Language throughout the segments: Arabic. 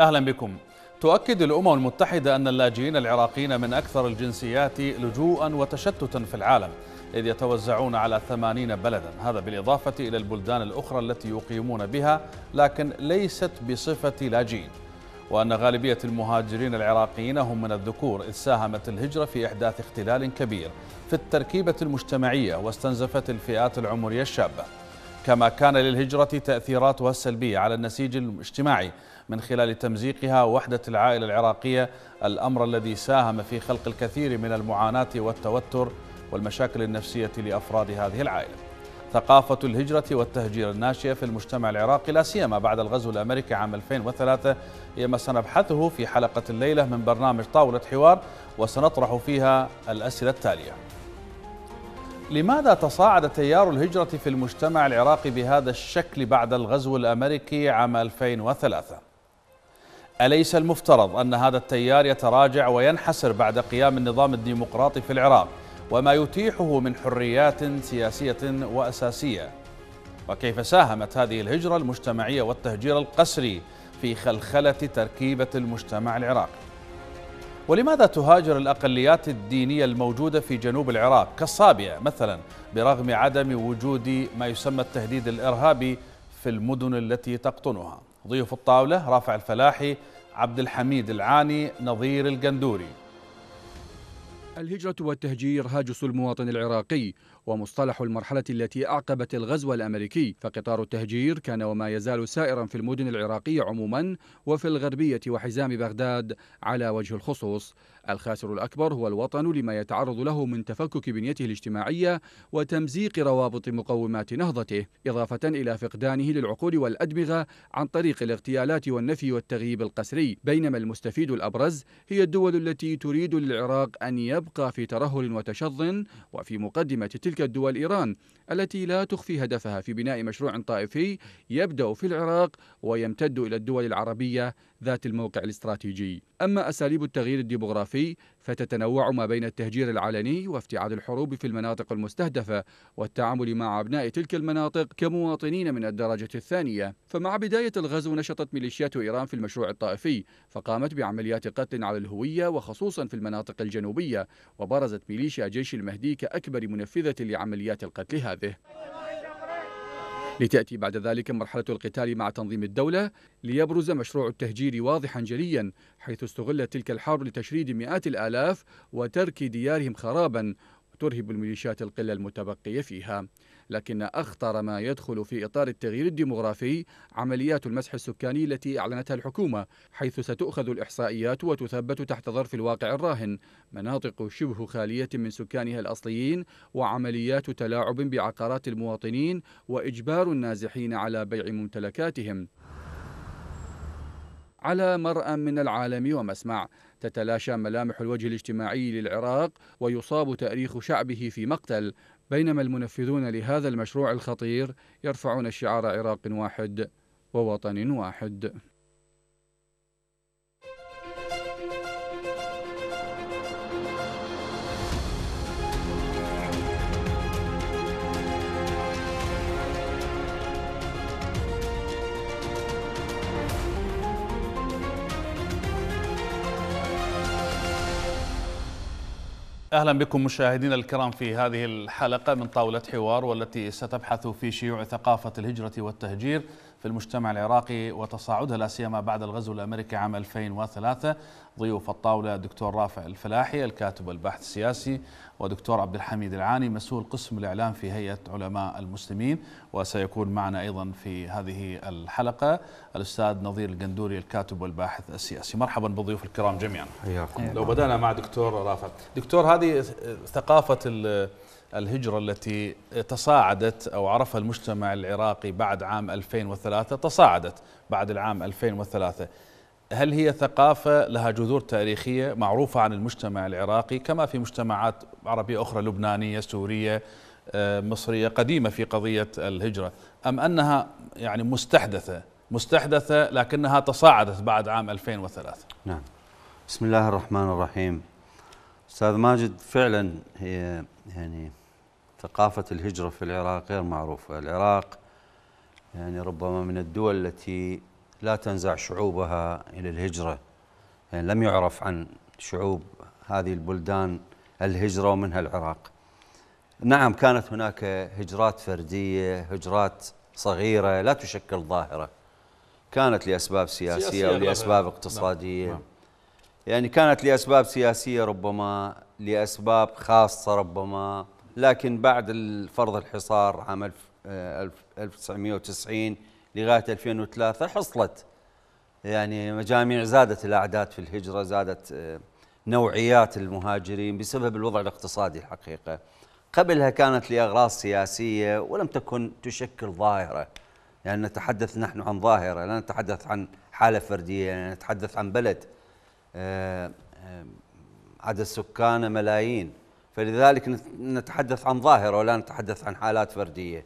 أهلا بكم تؤكد الأمم المتحدة أن اللاجئين العراقيين من أكثر الجنسيات لجوءا وتشتتا في العالم إذ يتوزعون على 80 بلدا هذا بالإضافة إلى البلدان الأخرى التي يقيمون بها لكن ليست بصفة لاجئين وأن غالبية المهاجرين العراقيين هم من الذكور إذ ساهمت الهجرة في إحداث اختلال كبير في التركيبة المجتمعية واستنزفت الفئات العمرية الشابة كما كان للهجرة تأثيراتها السلبية على النسيج الاجتماعي من خلال تمزيقها وحدة العائلة العراقية الأمر الذي ساهم في خلق الكثير من المعاناة والتوتر والمشاكل النفسية لأفراد هذه العائلة ثقافة الهجرة والتهجير الناشئة في المجتمع العراقي لا سيما بعد الغزو الأمريكي عام 2003 هي ما سنبحثه في حلقة الليلة من برنامج طاولة حوار وسنطرح فيها الأسئلة التالية لماذا تصاعد تيار الهجرة في المجتمع العراقي بهذا الشكل بعد الغزو الأمريكي عام 2003؟ أليس المفترض أن هذا التيار يتراجع وينحسر بعد قيام النظام الديمقراطي في العراق وما يتيحه من حريات سياسية وأساسية وكيف ساهمت هذه الهجرة المجتمعية والتهجير القسري في خلخلة تركيبة المجتمع العراقي ولماذا تهاجر الأقليات الدينية الموجودة في جنوب العراق كالصابئة مثلا برغم عدم وجود ما يسمى التهديد الإرهابي في المدن التي تقطنها ضيوف الطاولة رافع الفلاحي عبد الحميد العاني نظير القندوري الهجرة والتهجير هاجس المواطن العراقي ومصطلح المرحلة التي أعقبت الغزو الأمريكي فقطار التهجير كان وما يزال سائرا في المدن العراقية عموما وفي الغربية وحزام بغداد على وجه الخصوص الخاسر الأكبر هو الوطن لما يتعرض له من تفكك بنيته الاجتماعية وتمزيق روابط مقومات نهضته إضافة إلى فقدانه للعقول والأدمغة عن طريق الاغتيالات والنفي والتغييب القسري بينما المستفيد الأبرز هي الدول التي تريد للعراق أن يبقى في ترهل وتشظ وفي مقدمة تلك تلك الدول إيران التي لا تخفي هدفها في بناء مشروع طائفي يبدأ في العراق ويمتد إلى الدول العربية ذات الموقع الاستراتيجي أما أساليب التغيير الديموغرافي فتتنوع ما بين التهجير العلني وافتعال الحروب في المناطق المستهدفة والتعامل مع أبناء تلك المناطق كمواطنين من الدرجة الثانية فمع بداية الغزو نشطت ميليشيات إيران في المشروع الطائفي فقامت بعمليات قتل على الهوية وخصوصا في المناطق الجنوبية وبرزت ميليشيا جيش المهدي كأكبر منفذة لعمليات القتل هذه لتأتي بعد ذلك مرحلة القتال مع تنظيم الدولة ليبرز مشروع التهجير واضحا جليا حيث استغلت تلك الحرب لتشريد مئات الآلاف وترك ديارهم خرابا وترهب الميليشيات القلة المتبقية فيها لكن أخطر ما يدخل في إطار التغيير الديمغرافي عمليات المسح السكاني التي أعلنتها الحكومة حيث ستؤخذ الإحصائيات وتثبت تحت ظرف الواقع الراهن مناطق شبه خالية من سكانها الأصليين وعمليات تلاعب بعقارات المواطنين وإجبار النازحين على بيع ممتلكاتهم على مرأى من العالم ومسمع تتلاشى ملامح الوجه الاجتماعي للعراق ويصاب تاريخ شعبه في مقتل بينما المنفذون لهذا المشروع الخطير يرفعون شعار عراق واحد ووطن واحد اهلا بكم مشاهدينا الكرام في هذه الحلقه من طاوله حوار والتي ستبحث في شيوع ثقافه الهجره والتهجير في المجتمع العراقي وتصاعدها لا سيما بعد الغزو الامريكي عام 2003 ضيوف الطاوله الدكتور رافع الفلاحي الكاتب والباحث السياسي ودكتور عبد الحميد العاني مسؤول قسم الاعلام في هيئه علماء المسلمين وسيكون معنا ايضا في هذه الحلقه الاستاذ نظير القندوري الكاتب والباحث السياسي مرحبا بالضيوف الكرام جميعا حياكم لو بدانا مع دكتور رافع دكتور هذه ثقافه الهجرة التي تصاعدت أو عرفها المجتمع العراقي بعد عام 2003 تصاعدت بعد العام 2003 هل هي ثقافة لها جذور تاريخية معروفة عن المجتمع العراقي كما في مجتمعات عربية أخرى لبنانية سورية آه، مصرية قديمة في قضية الهجرة أم أنها يعني مستحدثة مستحدثة لكنها تصاعدت بعد عام 2003 نعم بسم الله الرحمن الرحيم أستاذ ماجد فعلا هي يعني ثقافة الهجرة في العراق غير معروفة العراق يعني ربما من الدول التي لا تنزع شعوبها إلى الهجرة يعني لم يعرف عن شعوب هذه البلدان الهجرة ومنها العراق نعم كانت هناك هجرات فردية هجرات صغيرة لا تشكل ظاهرة كانت لأسباب سياسية, ولأسباب نعم. اقتصادية نعم. يعني كانت لأسباب سياسية ربما لأسباب خاصة ربما لكن بعد فرض الحصار عام 1990 آه، لغاية 2003 حصلت يعني مجاميع زادت الأعداد في الهجرة زادت آه، نوعيات المهاجرين بسبب الوضع الاقتصادي الحقيقة قبلها كانت لأغراض سياسية ولم تكن تشكل ظاهرة يعني نتحدث نحن عن ظاهرة لا نتحدث عن حالة فردية نتحدث عن بلد آه، عدد سكانه ملايين فلذلك نتحدث عن ظاهرة ولا نتحدث عن حالات فردية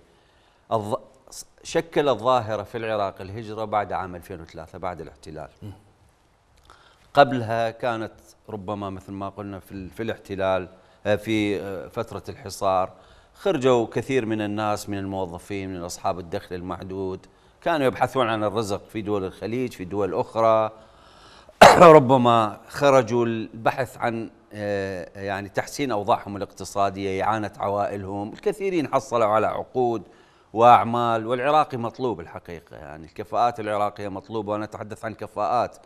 شكل الظاهرة في العراق الهجرة بعد عام 2003 بعد الاحتلال قبلها كانت ربما مثل ما قلنا في, في الاحتلال آه، في آه، فترة الحصار خرجوا كثير من الناس من الموظفين من أصحاب الدخل المحدود كانوا يبحثون عن الرزق في دول الخليج في دول أخرى ربما خرجوا البحث عن آه، يعني تحسين أوضاعهم الاقتصادية إعانة عوائلهم الكثيرين حصلوا على عقود وأعمال والعراقي مطلوب الحقيقة يعني الكفاءات العراقية مطلوبة وأنا أتحدث عن كفاءات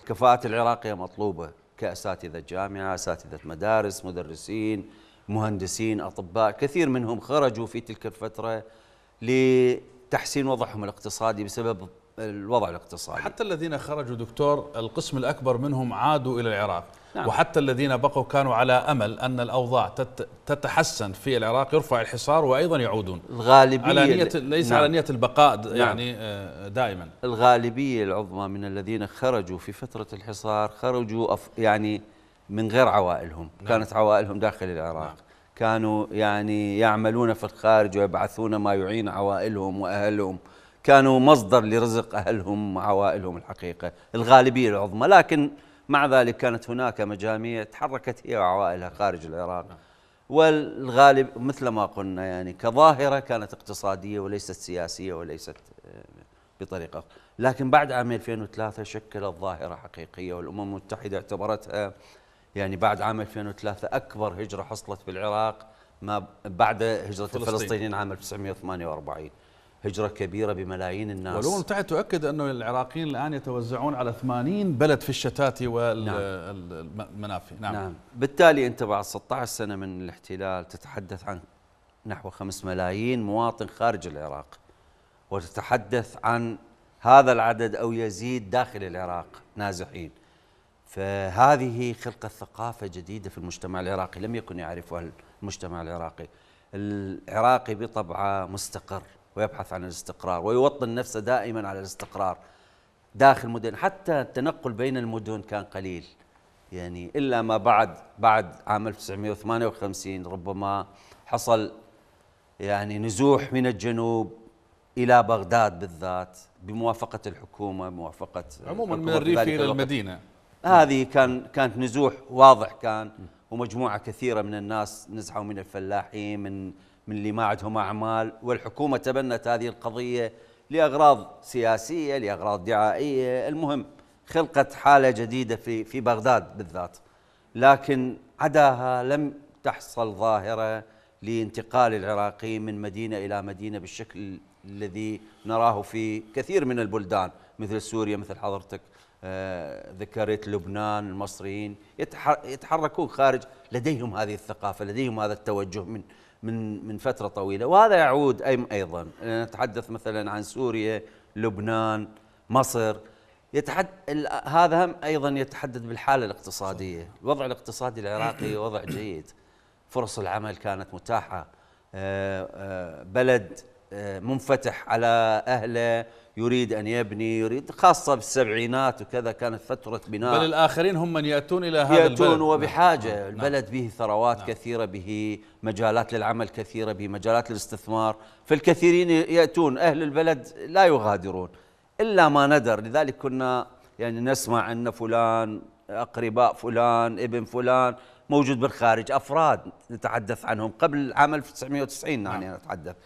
الكفاءات العراقية مطلوبة كأساتذة جامعة أساتذة مدارس مدرسين مهندسين أطباء كثير منهم خرجوا في تلك الفترة لتحسين وضعهم الاقتصادي بسبب الوضع الاقتصادي حتى الذين خرجوا دكتور القسم الأكبر منهم عادوا إلى العراق نعم. وحتى الذين بقوا كانوا على أمل أن الأوضاع تتحسن في العراق يرفع الحصار وأيضا يعودون الغالبية على نية ليس نعم. على نية البقاء نعم. يعني آه، دائما الغالبية العظمى من الذين خرجوا في فترة الحصار خرجوا يعني من غير عوائلهم نعم. كانت عوائلهم داخل العراق نعم. كانوا يعني يعملون في الخارج ويبعثون ما يعين عوائلهم وأهلهم كانوا مصدر لرزق أهلهم وعوائلهم الحقيقة الغالبية العظمى لكن مع ذلك كانت هناك مجاميع تحركت هي وعوائلها خارج العراق والغالب مثل ما قلنا يعني كظاهرة كانت اقتصادية وليست سياسية وليست آه، بطريقة لكن بعد عام 2003 شكلت ظاهرة حقيقية والأمم المتحدة اعتبرتها يعني بعد عام 2003 أكبر هجرة حصلت بالعراق ما بعد هجرة فلسطين. الفلسطينيين عام 1948 هجرة كبيرة بملايين الناس والأمم المتحدة تؤكد أن العراقيين الآن يتوزعون على 80 بلد في الشتات والمنافي نعم. نعم. نعم بالتالي أنت بعد 16 سنة من الاحتلال تتحدث عن نحو 5 ملايين مواطن خارج العراق وتتحدث عن هذا العدد أو يزيد داخل العراق نازحين فهذه خلقت ثقافة جديدة في المجتمع العراقي لم يكن يعرفها المجتمع العراقي العراقي بطبعه مستقر ويبحث عن الاستقرار ويوطن نفسه دائما على الاستقرار داخل مدن حتى التنقل بين المدن كان قليل يعني إلا ما بعد بعد عام 1958 ربما حصل يعني نزوح من الجنوب إلى بغداد بالذات بموافقة الحكومة بموافقة عموما من الريف إلى المدينة هذه كان كانت نزوح واضح كان ومجموعة كثيرة من الناس نزحوا من الفلاحين من من اللي ما عندهم أعمال والحكومة تبنت هذه القضية لأغراض سياسية لأغراض دعائية المهم خلقت حالة جديدة في, في بغداد بالذات لكن عداها لم تحصل ظاهرة لانتقال العراقيين من مدينة إلى مدينة بالشكل الذي نراه في كثير من البلدان مثل سوريا مثل حضرتك آه، ذكرت لبنان المصريين يتحركون خارج لديهم هذه الثقافة لديهم هذا التوجه من من من فتره طويله وهذا يعود ايضا نتحدث مثلا عن سوريا لبنان مصر يتحد هذا هم ايضا يتحدد بالحاله الاقتصاديه الوضع الاقتصادي العراقي وضع جيد فرص العمل كانت متاحه آه، آه، بلد آه، منفتح على اهله يريد أن يبني يريد خاصة بالسبعينات وكذا كانت فترة بناء بل الآخرين هم من يأتون إلى هذا يأتون البلد يأتون وبحاجة نعم. البلد به نعم. ثروات نعم. كثيرة به نعم. مجالات للعمل كثيرة به مجالات للاستثمار فالكثيرين يأتون أهل البلد لا يغادرون إلا ما ندر لذلك كنا يعني نسمع أن فلان أقرباء فلان ابن فلان موجود بالخارج أفراد نتحدث عنهم قبل عام 1990 يعني نعم. يعني نتحدث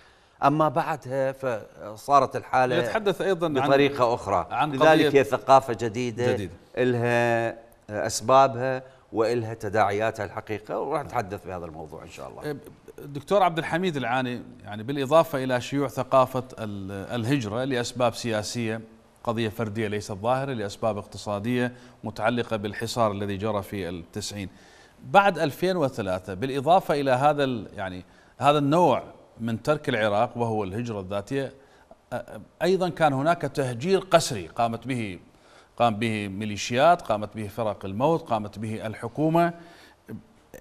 أما بعدها فصارت الحالة يتحدث أيضا بطريقة عن أخرى عن لذلك هي ثقافة جديدة, جديدة إلها أسبابها وإلها تداعياتها الحقيقة وراح نتحدث بهذا الموضوع إن شاء الله دكتور عبد الحميد العاني يعني بالإضافة إلى شيوع ثقافة الهجرة لأسباب سياسية قضية فردية ليست ظاهرة لأسباب اقتصادية متعلقة بالحصار الذي جرى في التسعين بعد 2003 بالإضافة إلى هذا يعني هذا النوع من ترك العراق وهو الهجرة الذاتية أيضا كان هناك تهجير قسري قامت به قام به ميليشيات قامت به فرق الموت قامت به الحكومة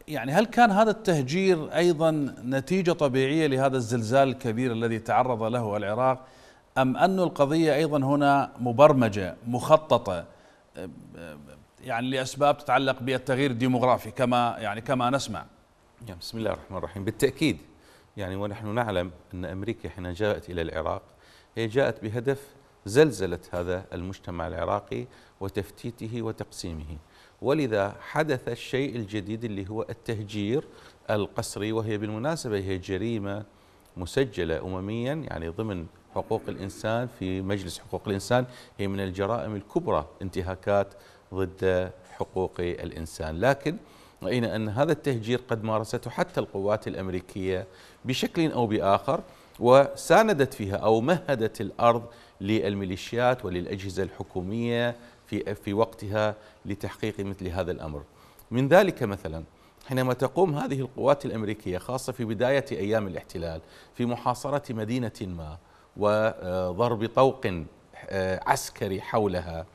يعني هل كان هذا التهجير أيضا نتيجة طبيعية لهذا الزلزال الكبير الذي تعرض له العراق أم أن القضية أيضا هنا مبرمجة مخططة يعني لأسباب تتعلق بالتغيير الديموغرافي كما يعني كما نسمع نعم، بسم الله الرحمن الرحيم بالتأكيد يعني ونحن نعلم أن أمريكا حين جاءت إلى العراق هي جاءت بهدف زلزلة هذا المجتمع العراقي وتفتيته وتقسيمه ولذا حدث الشيء الجديد اللي هو التهجير القسري وهي بالمناسبة هي جريمة مسجلة أمميا يعني ضمن حقوق الإنسان في مجلس حقوق الإنسان هي من الجرائم الكبرى انتهاكات ضد حقوق الإنسان لكن رأينا أن هذا التهجير قد مارسته حتى القوات الأمريكية بشكل أو بآخر وساندت فيها أو مهدت الأرض للميليشيات وللأجهزة الحكومية في, في وقتها لتحقيق مثل هذا الأمر من ذلك مثلا حينما تقوم هذه القوات الأمريكية خاصة في بداية أيام الاحتلال في محاصرة مدينة ما وضرب طوق آه، عسكري حولها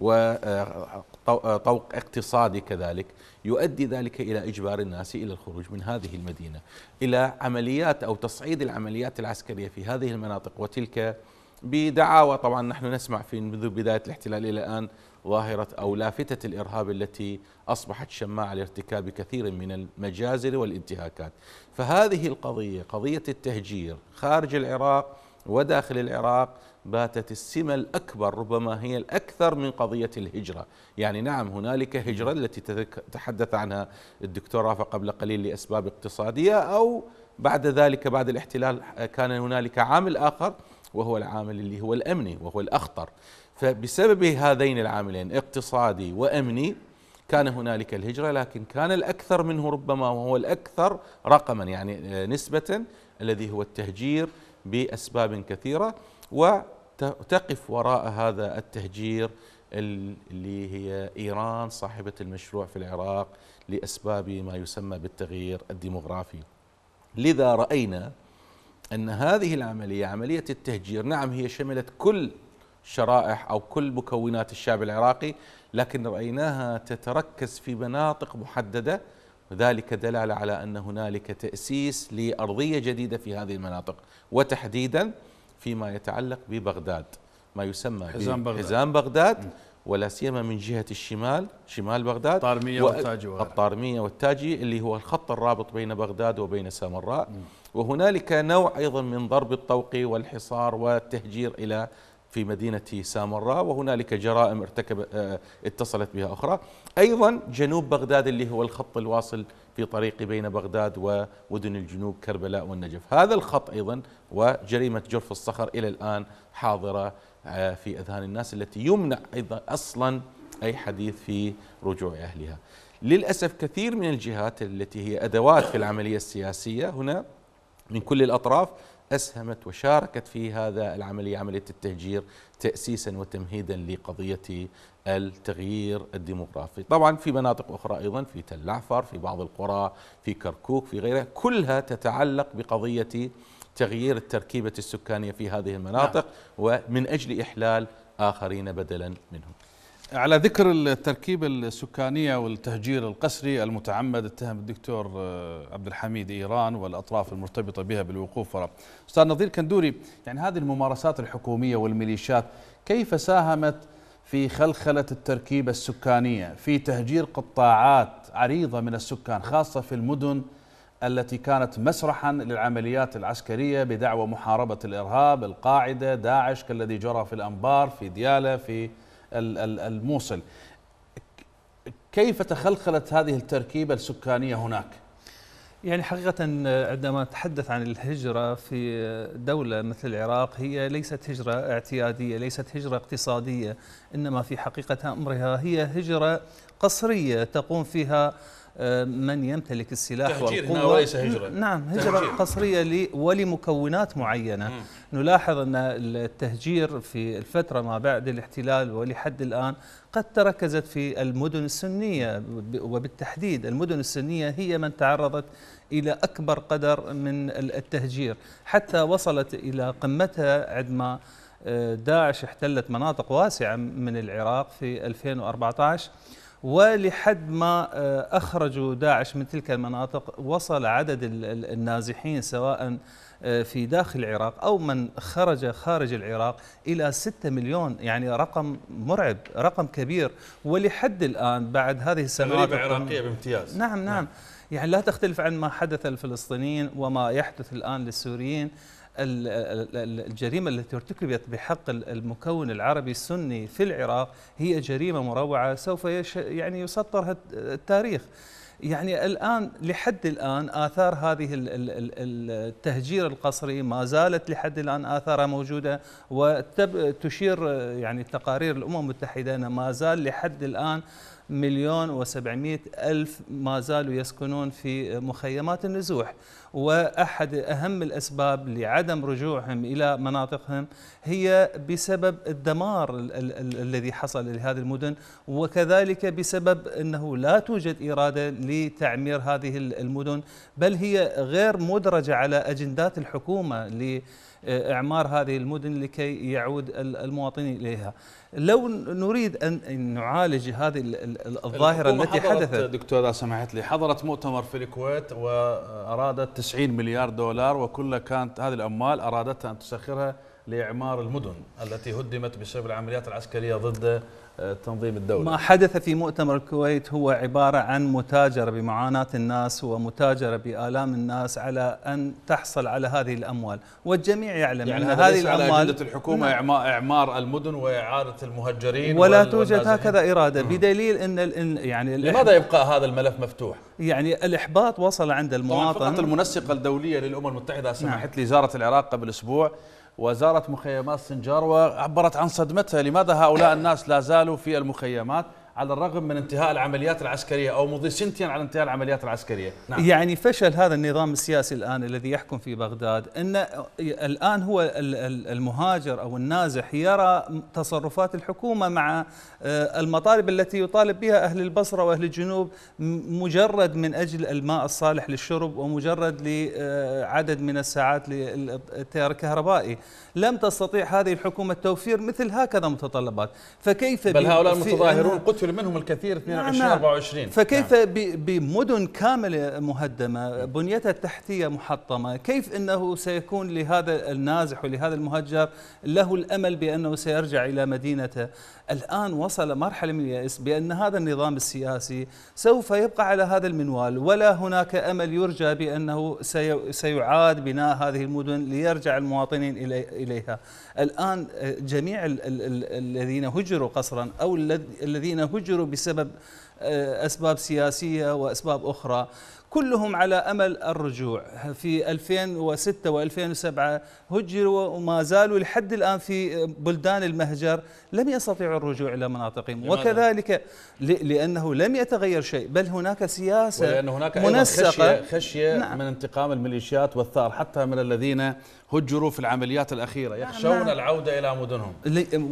وطوق اقتصادي كذلك يؤدي ذلك الى اجبار الناس الى الخروج من هذه المدينه الى عمليات او تصعيد العمليات العسكريه في هذه المناطق وتلك بدعاوى طبعا نحن نسمع في منذ بدايه الاحتلال الى الان ظاهره او لافته الارهاب التي اصبحت شماعه لارتكاب كثير من المجازر والانتهاكات، فهذه القضيه قضيه التهجير خارج العراق وداخل العراق باتت السمة الأكبر ربما هي الأكثر من قضية الهجرة يعني نعم هنالك هجرة التي تحدث عنها الدكتور رافع قبل قليل لأسباب اقتصادية أو بعد ذلك بعد الاحتلال كان هنالك عامل آخر وهو العامل اللي هو الأمني وهو الأخطر فبسبب هذين العاملين اقتصادي وأمني كان هنالك الهجرة لكن كان الأكثر منه ربما وهو الأكثر رقما يعني نسبة الذي هو التهجير بأسباب كثيرة وتقف وراء هذا التهجير اللي هي إيران صاحبة المشروع في العراق لأسباب ما يسمى بالتغيير الديمغرافي لذا رأينا أن هذه العملية عملية التهجير نعم هي شملت كل شرائح أو كل مكونات الشعب العراقي لكن رأيناها تتركز في مناطق محددة وذلك دلالة على أن هنالك تأسيس لأرضية جديدة في هذه المناطق وتحديداً فيما يتعلق ببغداد ما يسمى حزام بغداد, حزام بغداد ولا سيما من جهه الشمال شمال بغداد الطارميه والتاجي الطارميه والتاجي اللي هو الخط الرابط بين بغداد وبين سامراء وهنالك نوع ايضا من ضرب الطوق والحصار والتهجير الى في مدينة سامراء وهنالك جرائم ارتكب آه، اتصلت بها أخرى أيضا جنوب بغداد اللي هو الخط الواصل في طريقي بين بغداد ومدن الجنوب كربلاء والنجف هذا الخط أيضا وجريمة جرف الصخر إلى الآن حاضرة آه، في أذهان الناس التي يمنع أيضا أصلا أي حديث في رجوع أهلها للأسف كثير من الجهات التي هي أدوات في العملية السياسية هنا من كل الأطراف أسهمت وشاركت في هذا العملية عملية التهجير تأسيسا وتمهيدا لقضية التغيير الديموغرافي طبعا في مناطق أخرى أيضا في تل في بعض القرى في كركوك في غيرها كلها تتعلق بقضية تغيير التركيبة السكانية في هذه المناطق نعم. ومن أجل إحلال آخرين بدلا منهم على ذكر التركيبة السكانية والتهجير القسري المتعمد اتهم الدكتور آه، عبد الحميد إيران والأطراف المرتبطة بها بالوقوف وراء أستاذ نظير كندوري يعني هذه الممارسات الحكومية والميليشيات كيف ساهمت في خلخلة التركيبة السكانية في تهجير قطاعات عريضة من السكان خاصة في المدن التي كانت مسرحا للعمليات العسكرية بدعوى محاربة الإرهاب القاعدة داعش كالذي جرى في الأنبار في ديالة في الموصل كيف تخلخلت هذه التركيبة السكانية هناك؟ يعني حقيقة عندما نتحدث عن الهجرة في دولة مثل العراق هي ليست هجرة اعتيادية ليست هجرة اقتصادية إنما في حقيقة أمرها هي هجرة قصرية تقوم فيها آه، من يمتلك السلاح والقوة هنا وليس هجرة نعم هجرة تهجير. قصرية ولمكونات معينة مم. نلاحظ أن التهجير في الفترة ما بعد الاحتلال ولحد الآن قد تركزت في المدن السنية وبالتحديد المدن السنية هي من تعرضت إلى أكبر قدر من التهجير حتى وصلت إلى قمتها عندما آه، داعش احتلت مناطق واسعة من العراق في 2014 ولحد ما آه، أخرجوا داعش من تلك المناطق وصل عدد النازحين سواء آه، في داخل العراق أو من خرج خارج العراق إلى 6 مليون يعني رقم مرعب رقم كبير ولحد الآن بعد هذه السنوات عراقية بامتياز نعم نعم, نعم. يعني لا تختلف عن ما حدث للفلسطينيين وما يحدث الآن للسوريين الجريمة التي ارتكبت بحق المكون العربي السني في العراق هي جريمة مروعة سوف يعني يسطرها التاريخ يعني الآن لحد الآن آثار هذه التهجير القسري ما زالت لحد الآن آثارها موجودة وتشير يعني تقارير الأمم المتحدة أن ما زال لحد الآن مليون و ألف ما زالوا يسكنون في مخيمات النزوح وأحد أهم الأسباب لعدم رجوعهم إلى مناطقهم هي بسبب الدمار ال ال ال الذي حصل لهذه المدن وكذلك بسبب أنه لا توجد إرادة لتعمير هذه المدن بل هي غير مدرجة على أجندات الحكومة آه، إعمار هذه المدن لكي يعود المواطنين إليها لو نريد أن نعالج هذه الظاهرة التي حدثت دكتور سمحت لي حضرت مؤتمر في الكويت وأرادت 90 مليار دولار وكلها كانت هذه الأموال أرادتها أن تسخرها لإعمار المدن التي هدمت بسبب العمليات العسكرية ضد تنظيم الدولة ما حدث في مؤتمر الكويت هو عبارة عن متاجرة بمعاناة الناس ومتاجرة بآلام الناس على أن تحصل على هذه الأموال والجميع يعلم يعني أن هذه الأموال على أجندة الحكومة نعم. إعمار المدن وإعارة المهجرين ولا توجد هكذا إرادة بدليل أن يعني لماذا يبقى هذا الملف مفتوح؟ يعني الإحباط وصل عند المواطن طبعا المنسقة الدولية للأمم المتحدة سمحت نعم. لي زارت العراق قبل أسبوع وزارة مخيمات سنجار وعبرت عن صدمتها لماذا هؤلاء الناس لا زالوا في المخيمات على الرغم من انتهاء العمليات العسكرية أو مضي سنتين على انتهاء العمليات العسكرية نعم. يعني فشل هذا النظام السياسي الآن الذي يحكم في بغداد أن الآن هو المهاجر أو النازح يرى تصرفات الحكومة مع آه، المطالب التي يطالب بها أهل البصرة وأهل الجنوب مجرد من أجل الماء الصالح للشرب ومجرد لعدد آه، من الساعات للتيار الكهربائي لم تستطيع هذه الحكومة توفير مثل هكذا متطلبات فكيف بل هؤلاء المتظاهرون قتلوا يقتل منهم الكثير 22 نعم. 24 نعم. فكيف نعم. بمدن كامله مهدمه نعم. بنيتها التحتيه محطمه كيف انه سيكون لهذا النازح ولهذا المهجر له الامل بانه سيرجع الى مدينته الآن وصل مرحلة من اليأس بأن هذا النظام السياسي سوف يبقى على هذا المنوال ولا هناك أمل يرجى بأنه سيعاد بناء هذه المدن ليرجع المواطنين إليها الآن جميع الذين هجروا قصرا أو الذين هجروا بسبب آه، أسباب سياسية وأسباب أخرى كلهم على أمل الرجوع في 2006 و2007 هجروا وما زالوا لحد الآن في بلدان المهجر لم يستطيعوا الرجوع إلى مناطقهم وكذلك لأنه لم يتغير شيء بل هناك سياسة ولأن هناك منسقة خشية, خشية نعم. من انتقام الميليشيات والثار حتى من الذين هجروا في العمليات الأخيرة يخشون العودة إلى مدنهم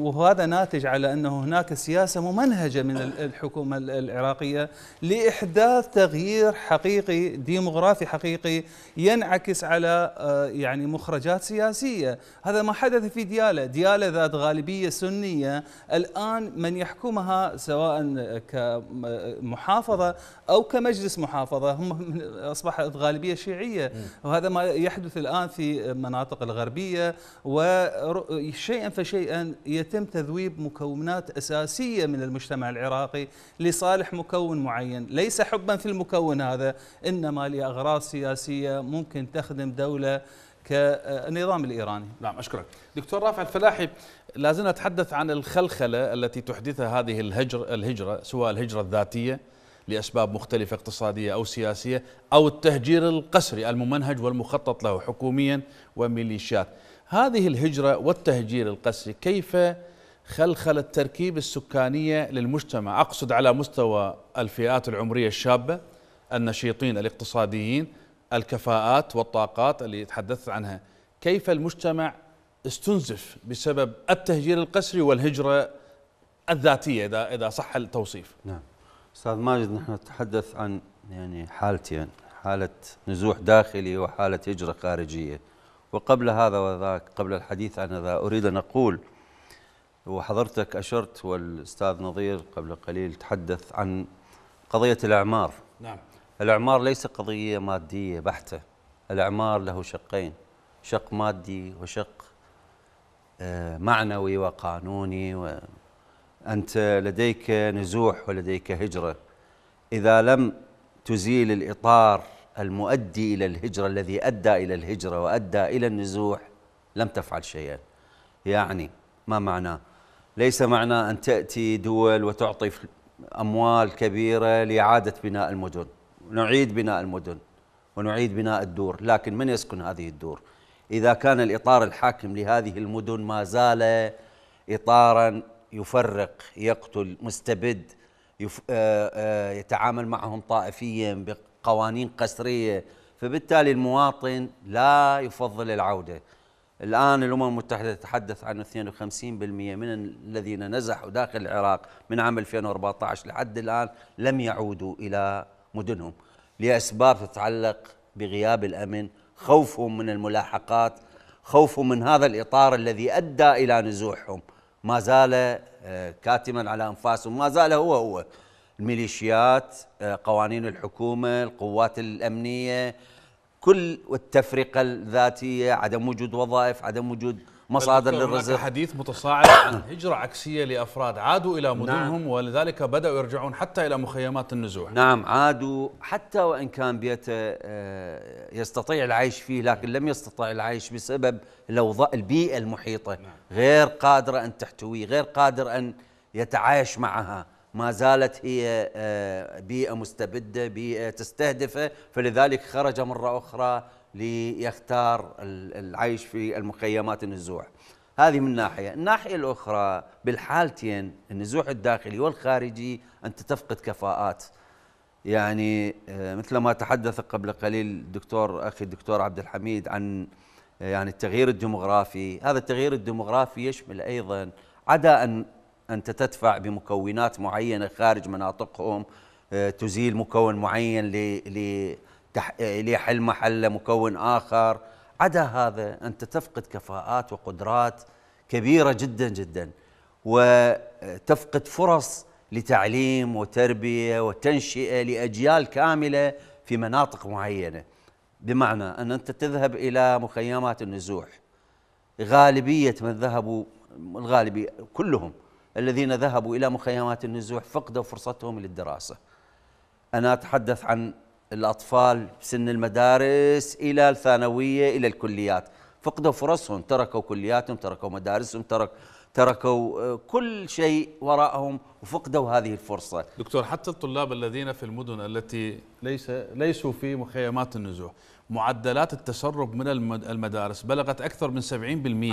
وهذا ناتج على أنه هناك سياسة ممنهجة من الحكومة العراقية لإحداث تغيير حقيقي ديمغرافي حقيقي ينعكس على آه، يعني مخرجات سياسية هذا ما حدث في دياله دياله ذات غالبية سنية الآن من يحكمها سواء كمحافظة أو كمجلس محافظة هم أصبحت غالبية شيعية وهذا ما يحدث الآن في مناطق المناطق الغربية وشيئا فشيئا يتم تذويب مكونات أساسية من المجتمع العراقي لصالح مكون معين ليس حبا في المكون هذا إنما لأغراض سياسية ممكن تخدم دولة كالنظام الإيراني نعم أشكرك دكتور رافع الفلاحي لازم نتحدث عن الخلخلة التي تحدثها هذه الهجر الهجرة سواء الهجرة الذاتية لأسباب مختلفة اقتصادية أو سياسية أو التهجير القسري الممنهج والمخطط له حكوميا وميليشيات هذه الهجرة والتهجير القسري كيف خلخل التركيب السكانية للمجتمع أقصد على مستوى الفئات العمرية الشابة النشيطين الاقتصاديين الكفاءات والطاقات اللي تحدثت عنها كيف المجتمع استنزف بسبب التهجير القسري والهجرة الذاتية إذا صح التوصيف نعم استاذ ماجد نحن نتحدث عن يعني حالتين حاله نزوح داخلي وحاله هجره خارجيه وقبل هذا وذاك قبل الحديث عن هذا اريد ان اقول وحضرتك اشرت والاستاذ نظير قبل قليل تحدث عن قضيه الاعمار نعم الاعمار ليس قضيه ماديه بحته الاعمار له شقين شق مادي وشق آه، معنوي وقانوني و أنت لديك نزوح ولديك هجرة إذا لم تزيل الإطار المؤدي إلى الهجرة الذي أدى إلى الهجرة وأدى إلى النزوح لم تفعل شيئا يعني ما معناه ليس معنى أن تأتي دول وتعطي أموال كبيرة لإعادة بناء المدن نعيد بناء المدن ونعيد بناء الدور لكن من يسكن هذه الدور إذا كان الإطار الحاكم لهذه المدن ما زال إطارا يفرق يقتل مستبد يف... آآ آه، آآ آه، يتعامل معهم طائفيا بقوانين قسريه فبالتالي المواطن لا يفضل العوده الان الامم المتحده تتحدث عن 52% من الذين نزحوا داخل العراق من عام 2014 لحد الان لم يعودوا الى مدنهم لاسباب تتعلق بغياب الامن خوفهم من الملاحقات خوفهم من هذا الاطار الذي ادى الى نزوحهم ما زال آه، كاتما على انفاسه ما زال هو هو الميليشيات آه، قوانين الحكومة القوات الأمنية كل التفرقة الذاتية عدم وجود وظائف عدم وجود مصادر للرزق حديث متصاعد عن هجرة عكسية لأفراد عادوا إلى مدنهم نعم ولذلك بدأوا يرجعون حتى إلى مخيمات النزوح نعم عادوا حتى وإن كان بيته آه، يستطيع العيش فيه لكن لم يستطع العيش بسبب الأوضاع البيئة المحيطة نعم غير قادرة أن تحتويه غير قادر أن يتعايش معها ما زالت هي آه، بيئة مستبدة بيئة تستهدفه فلذلك خرج مرة أخرى ليختار العيش في المخيمات النزوح هذه من ناحية الناحية الأخرى بالحالتين النزوح الداخلي والخارجي أنت تفقد كفاءات يعني آه، مثل ما تحدث قبل قليل الدكتور أخي الدكتور عبد الحميد عن آه، يعني التغيير الديمغرافي هذا التغيير الديمغرافي يشمل أيضا عدا أن أنت تدفع بمكونات معينة خارج مناطقهم آه، تزيل مكون معين ليحل محل مكون آخر عدا هذا أنت تفقد كفاءات وقدرات كبيرة جدا جدا وتفقد فرص لتعليم وتربية وتنشئة لأجيال كاملة في مناطق معينة بمعنى أن أنت تذهب إلى مخيمات النزوح غالبية من ذهبوا الغالبية كلهم الذين ذهبوا إلى مخيمات النزوح فقدوا فرصتهم للدراسة أنا أتحدث عن الأطفال سن المدارس إلى الثانوية إلى الكليات فقدوا فرصهم تركوا كلياتهم تركوا مدارسهم ترك تركوا آه، كل شيء وراءهم وفقدوا هذه الفرصة دكتور حتى الطلاب الذين في المدن التي ليس ليسوا في مخيمات النزوح معدلات التسرب من المدارس بلغت أكثر من 70%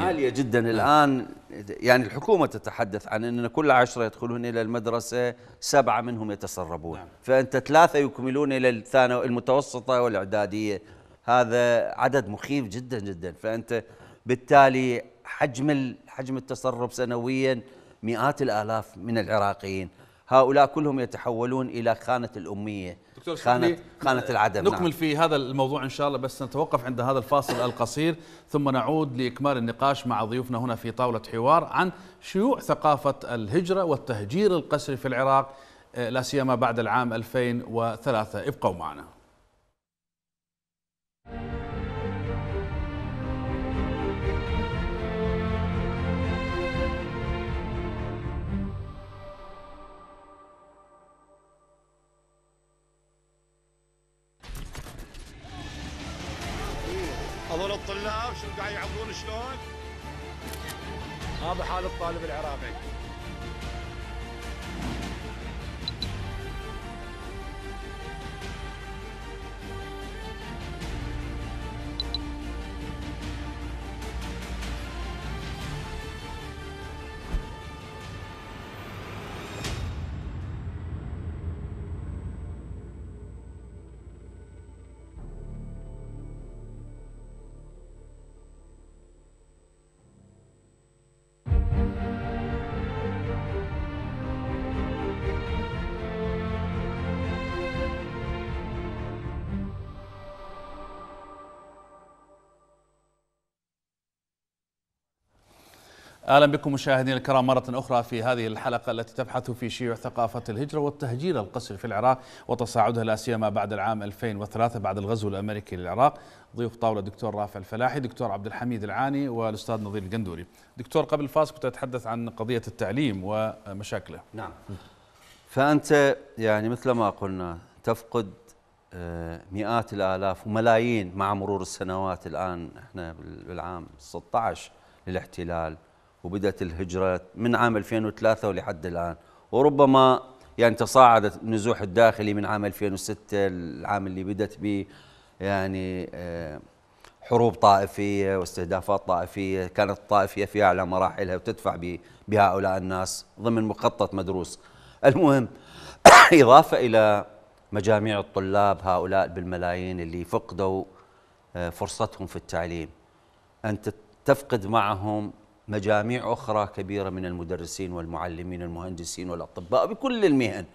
عالية جدا الآن يعني الحكومة تتحدث عن أن كل عشرة يدخلون إلى المدرسة سبعة منهم يتسربون نعم. فأنت ثلاثة يكملون إلى المتوسطة والإعدادية هذا عدد مخيف جدا جدا فأنت بالتالي حجم حجم التسرب سنويا مئات الآلاف من العراقيين هؤلاء كلهم يتحولون إلى خانة الأمية دكتور خانة, خانة العدم نعم. نكمل نعم. في هذا الموضوع إن شاء الله بس نتوقف عند هذا الفاصل القصير ثم نعود لإكمال النقاش مع ضيوفنا هنا في طاولة حوار عن شيوع ثقافة الهجرة والتهجير القسري في العراق آه، لا سيما بعد العام 2003 ابقوا معنا هذول الطلاب شو قاعد يعبرون شلون؟ هذا حال الطالب العراقي اهلا بكم مشاهدينا الكرام مره اخرى في هذه الحلقه التي تبحث في شيوع ثقافه الهجره والتهجير القسري في العراق وتصاعدها لا سيما بعد العام 2003 بعد الغزو الامريكي للعراق ضيوف طاوله الدكتور رافع الفلاحي دكتور عبد الحميد العاني والاستاذ نظير القندوري دكتور قبل الفاصل كنت اتحدث عن قضيه التعليم ومشاكله نعم فانت يعني مثل ما قلنا تفقد آه، مئات الالاف وملايين مع مرور السنوات الان احنا بالعام 16 للاحتلال وبدأت الهجرة من عام 2003 ولحد الآن وربما يعني تصاعدت النزوح الداخلي من عام 2006 العام اللي بدأت به يعني آه، حروب طائفية واستهدافات طائفية كانت الطائفية في أعلى مراحلها وتدفع بهؤلاء الناس ضمن مخطط مدروس المهم إضافة إلى مجاميع الطلاب هؤلاء بالملايين اللي فقدوا آه، فرصتهم في التعليم أنت تفقد معهم مجاميع أخرى كبيرة من المدرسين والمعلمين والمهندسين والأطباء بكل المهن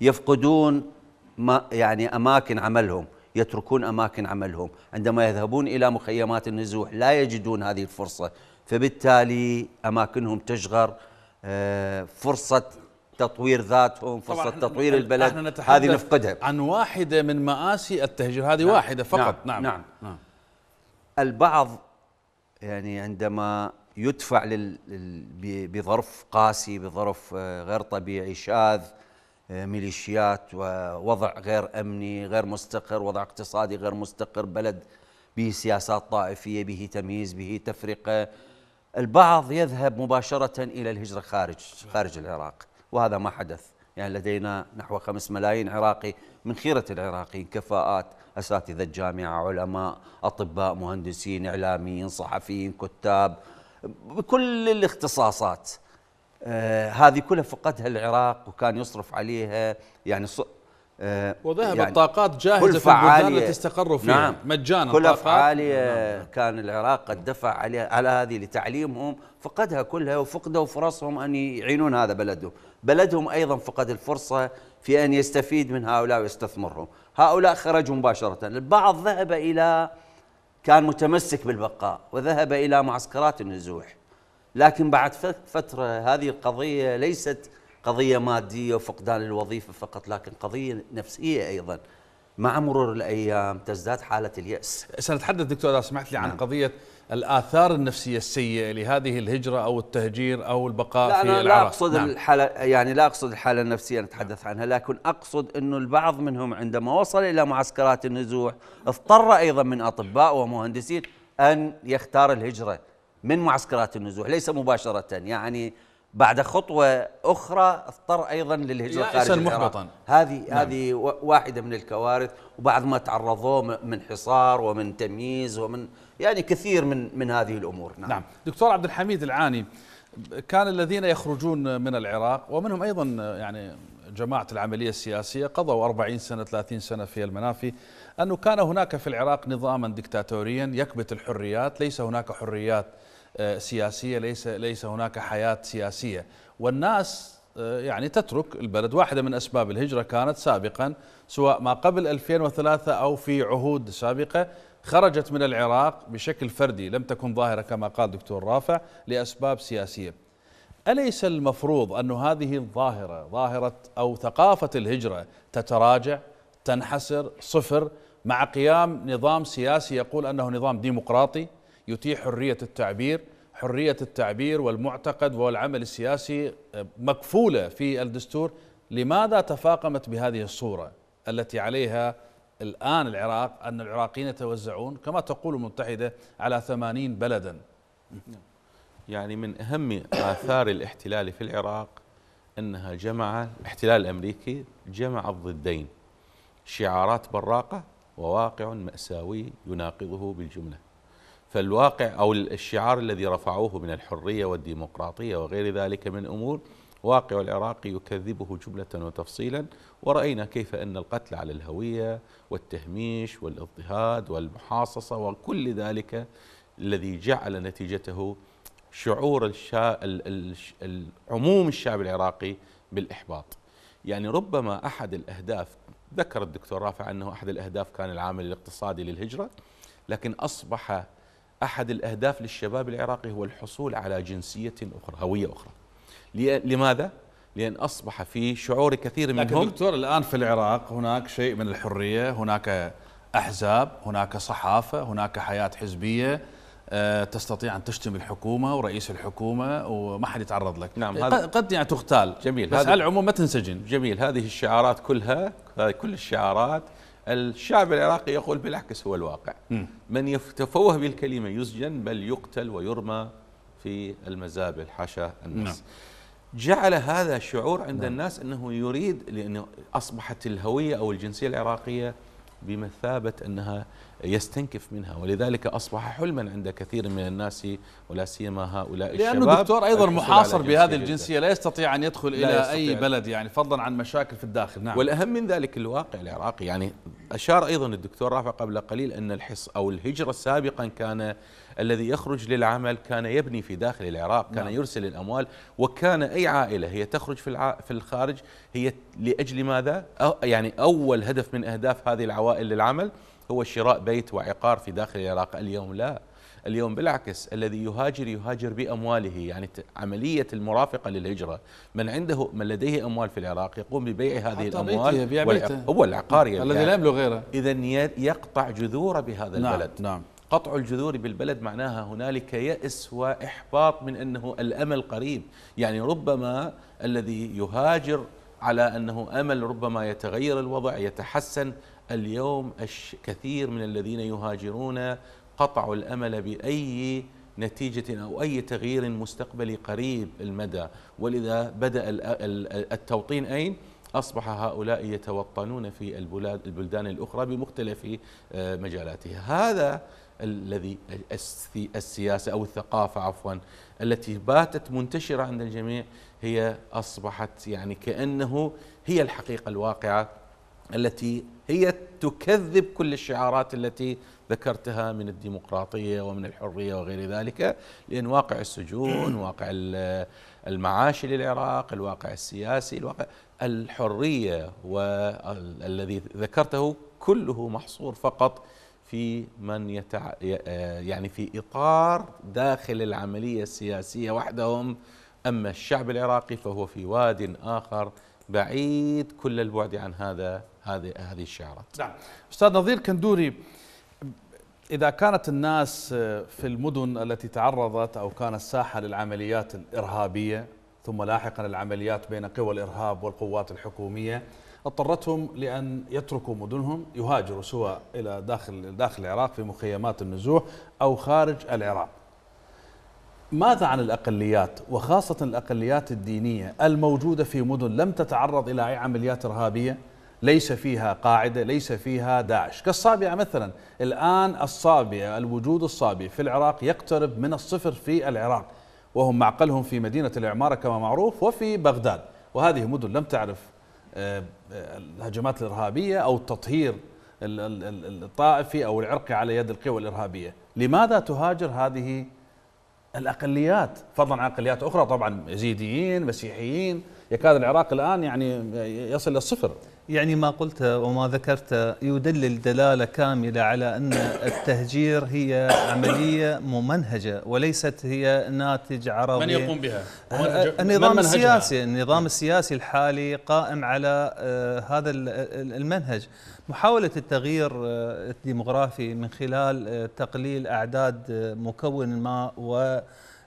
يفقدون ما يعني أماكن عملهم يتركون أماكن عملهم عندما يذهبون إلى مخيمات النزوح لا يجدون هذه الفرصة فبالتالي أماكنهم تشغر آه، فرصة تطوير ذاتهم فرصة تطوير البلد هذه نفقدها عن واحدة من مآسي التهجير هذه نعم واحدة فقط نعم, نعم, نعم, نعم البعض يعني عندما يدفع لل... بظرف قاسي بظرف آه، غير طبيعي شاذ آه، ميليشيات ووضع غير امني غير مستقر وضع اقتصادي غير مستقر بلد به سياسات طائفيه به تمييز به تفرقه البعض يذهب مباشره الى الهجره خارج خارج العراق وهذا ما حدث يعني لدينا نحو خمس ملايين عراقي من خيرة العراقيين كفاءات أساتذة جامعة علماء أطباء مهندسين إعلاميين صحفيين كتاب بكل الاختصاصات آه هذه كلها فقدها العراق وكان يصرف عليها يعني ص... آه يعني الطاقات جاهزه في البلدان التي استقروا فيها نعم مجانا كل فعاليه نعم كان العراق قد دفع عليها على هذه لتعليمهم فقدها كلها وفقدوا فرصهم ان يعينون هذا بلدهم، بلدهم ايضا فقد الفرصه في ان يستفيد من هؤلاء ويستثمرهم، هؤلاء خرجوا مباشره، البعض ذهب الى كان متمسك بالبقاء وذهب إلى معسكرات النزوح لكن بعد فترة هذه القضية ليست قضية مادية وفقدان الوظيفة فقط لكن قضية نفسية أيضا مع مرور الايام تزداد حاله الياس سنتحدث دكتور اذا سمحت لي عن نعم. قضيه الاثار النفسيه السيئه لهذه الهجره او التهجير او البقاء لا في العراق لا اقصد نعم. الحاله يعني لا اقصد الحاله النفسيه نتحدث عنها لكن اقصد انه البعض منهم عندما وصل الى معسكرات النزوح اضطر ايضا من اطباء ومهندسين ان يختار الهجره من معسكرات النزوح ليس مباشره يعني بعد خطوه اخرى اضطر ايضا للهجره خارج العراق محبطا هذه نعم. هذه واحده من الكوارث وبعد ما تعرضوا من حصار ومن تمييز ومن يعني كثير من من هذه الامور نعم, نعم. دكتور عبد الحميد العاني كان الذين يخرجون من العراق ومنهم ايضا يعني جماعه العمليه السياسيه قضوا 40 سنه 30 سنه في المنافي انه كان هناك في العراق نظاما دكتاتوريا يكبت الحريات ليس هناك حريات آه، سياسيه ليس ليس هناك حياه سياسيه والناس آه، يعني تترك البلد واحده من اسباب الهجره كانت سابقا سواء ما قبل 2003 او في عهود سابقه خرجت من العراق بشكل فردي لم تكن ظاهره كما قال دكتور رافع لاسباب سياسيه أليس المفروض أن هذه الظاهرة ظاهرة أو ثقافة الهجرة تتراجع تنحسر صفر مع قيام نظام سياسي يقول أنه نظام ديمقراطي يتيح حرية التعبير حرية التعبير والمعتقد والعمل السياسي آه، مكفولة في الدستور لماذا تفاقمت بهذه الصورة التي عليها الآن العراق أن العراقيين يتوزعون كما تقول المتحدة على ثمانين بلدا يعني من أهم آثار الاحتلال في العراق أنها جمع الاحتلال الأمريكي جمع الضدين شعارات براقة وواقع مأساوي يناقضه بالجملة فالواقع أو الشعار الذي رفعوه من الحرية والديمقراطية وغير ذلك من أمور واقع العراقي يكذبه جملة وتفصيلا ورأينا كيف أن القتل على الهوية والتهميش والاضطهاد والمحاصصة وكل ذلك الذي جعل نتيجته شعور الشا... عموم الشعب العراقي بالإحباط يعني ربما أحد الأهداف ذكر الدكتور رافع أنه أحد الأهداف كان العامل الاقتصادي للهجرة لكن أصبح أحد الأهداف للشباب العراقي هو الحصول على جنسية أخرى هوية أخرى لماذا؟ لأن أصبح في شعور كثير منهم لكن دكتور الآن في العراق هناك شيء من الحرية هناك أحزاب هناك صحافة هناك حياة حزبية آه، تستطيع أن تشتم الحكومة ورئيس الحكومة وما حد يتعرض لك نعم هذا قد يعني تغتال جميل بس على العموم ما تنسجن جميل هذه الشعارات كلها كل الشعارات الشعب العراقي يقول بالعكس هو الواقع من يتفوه بالكلمة يسجن بل يقتل ويرمى في المزابل حاشا الناس نعم. جعل هذا الشعور عند نعم. الناس أنه يريد لأنه أصبحت الهوية أو الجنسية العراقية بمثابة أنها يستنكف منها ولذلك اصبح حلما عند كثير من الناس ولا سيما هؤلاء لأن الشباب لانه الدكتور ايضا محاصر بهذه الجنسيه لا يستطيع ان يدخل الى اي بلد يعني فضلا عن مشاكل في الداخل نعم والاهم من ذلك الواقع العراقي يعني اشار ايضا الدكتور رافع قبل قليل ان الحص او الهجره سابقا كان الذي يخرج للعمل كان يبني في داخل العراق كان نعم. يرسل الاموال وكان اي عائله هي تخرج في في الخارج هي لاجل ماذا أو يعني اول هدف من اهداف هذه العوائل للعمل هو شراء بيت وعقار في داخل العراق اليوم لا اليوم بالعكس الذي يهاجر يهاجر بامواله يعني عمليه المرافقه للهجره من عنده من لديه اموال في العراق يقوم ببيع هذه الاموال هو العقار يعني. الذي لا يملك غيره اذا يقطع جذوره بهذا نعم البلد نعم قطع الجذور بالبلد معناها هنالك يأس وإحباط من أنه الأمل قريب يعني ربما الذي يهاجر على أنه أمل ربما يتغير الوضع يتحسن اليوم كثير من الذين يهاجرون قطعوا الامل باي نتيجة أو أي تغيير مستقبلي قريب المدى ولذا بدأ التوطين أين؟ أصبح هؤلاء يتوطنون في البلدان الأخرى بمختلف آه، مجالاتها هذا الذي السياسة أو الثقافة عفوا التي باتت منتشرة عند الجميع هي أصبحت يعني كأنه هي الحقيقة الواقعة التي هي تكذب كل الشعارات التي ذكرتها من الديمقراطيه ومن الحريه وغير ذلك لان واقع السجون واقع المعاشي للعراق الواقع السياسي الواقع الحريه والذي ذكرته كله محصور فقط في من يتع... آه، يعني في اطار داخل العمليه السياسيه وحدهم اما الشعب العراقي فهو في واد اخر بعيد كل البعد عن هذا هذه هذه الشعارات. نعم. استاذ نظير كندوري اذا كانت الناس آه، في المدن التي تعرضت او كانت ساحه للعمليات الارهابيه ثم لاحقا العمليات بين قوى الارهاب والقوات الحكوميه اضطرتهم لان يتركوا مدنهم يهاجروا سواء الى داخل داخل العراق في مخيمات النزوح او خارج العراق. ماذا عن الاقليات وخاصه الاقليات الدينيه الموجوده في مدن لم تتعرض الى اي عمليات ارهابيه؟ ليس فيها قاعدة ليس فيها داعش كالصابئة مثلا الآن الصابئة الوجود الصابئ في العراق يقترب من الصفر في العراق وهم معقلهم في مدينة العمارة كما معروف وفي بغداد وهذه مدن لم تعرف آه، آه، الهجمات الإرهابية أو التطهير الطائفي أو العرقي على يد القوى الإرهابية لماذا تهاجر هذه الأقليات فضلا عن أقليات أخرى طبعا يزيديين مسيحيين يكاد العراق الآن يعني يصل للصفر يعني ما قلت وما ذكرت يدلل دلالة كاملة على أن التهجير هي عملية ممنهجة وليست هي ناتج عربي من يقوم بها؟ أه، أه، النظام السياسي النظام السياسي الحالي قائم على أه، هذا المنهج محاولة التغيير الديمغرافي من خلال تقليل أعداد مكون ما و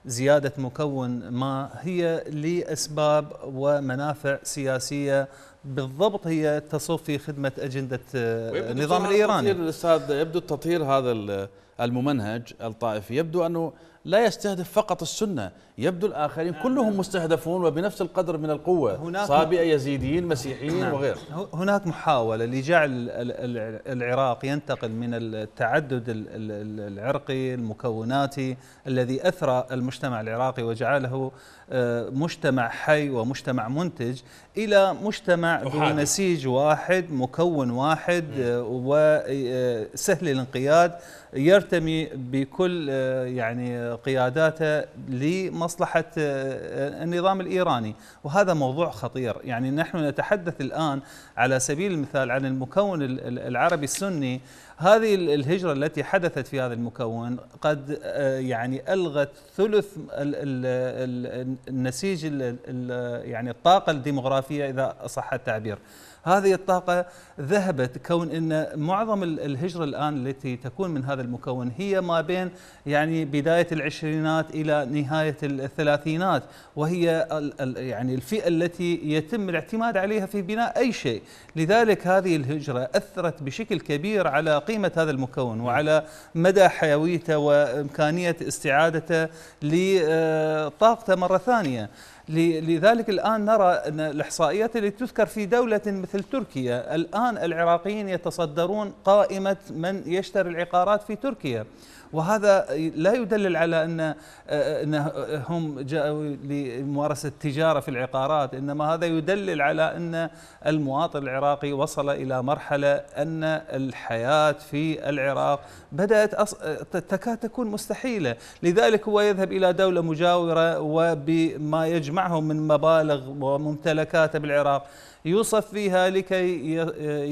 زيادة مكون ما هي لأسباب ومنافع سياسية بالضبط هي تصف في خدمه اجنده آه، النظام الايراني الاستاذ يبدو التطهير هذا الممنهج الطائفي يبدو انه لا يستهدف فقط السنة يبدو الآخرين نعم كلهم مستهدفون وبنفس القدر من القوة هناك صابئة يزيديين مسيحيين نعم وغير هناك محاولة لجعل العراق ينتقل من التعدد العرقي المكوناتي الذي أثرى المجتمع العراقي وجعله آه، مجتمع حي ومجتمع منتج إلى مجتمع ذو نسيج واحد مكون واحد آه، وسهل آه، الانقياد يرتمي بكل آه، يعني قياداته لمصلحة آه، النظام الإيراني وهذا موضوع خطير يعني نحن نتحدث الآن على سبيل المثال عن المكون العربي السني هذه الهجرة التي حدثت في هذا المكون قد آه، يعني ألغت ثلث النسيج يعني الطاقة الديمغرافية إذا صح التعبير هذه الطاقة ذهبت كون أن معظم الهجرة الآن التي تكون من هذا المكون هي ما بين يعني بداية العشرينات إلى نهاية الثلاثينات وهي يعني الفئة التي يتم الاعتماد عليها في بناء أي شيء لذلك هذه الهجرة أثرت بشكل كبير على قيمة هذا المكون وعلى مدى حيويته وإمكانية استعادته لطاقته مرة ثانية لذلك الآن نرى أن الإحصائيات التي تذكر في دولة مثل تركيا الآن العراقيين يتصدرون قائمة من يشتري العقارات في تركيا وهذا لا يدلل على ان انهم جاءوا لممارسه التجاره في العقارات انما هذا يدلل على ان المواطن العراقي وصل الى مرحله ان الحياه في العراق بدات أص... تكاد تكون مستحيله لذلك هو يذهب الى دوله مجاوره وبما يجمعهم من مبالغ وممتلكاته بالعراق يوصف فيها لكي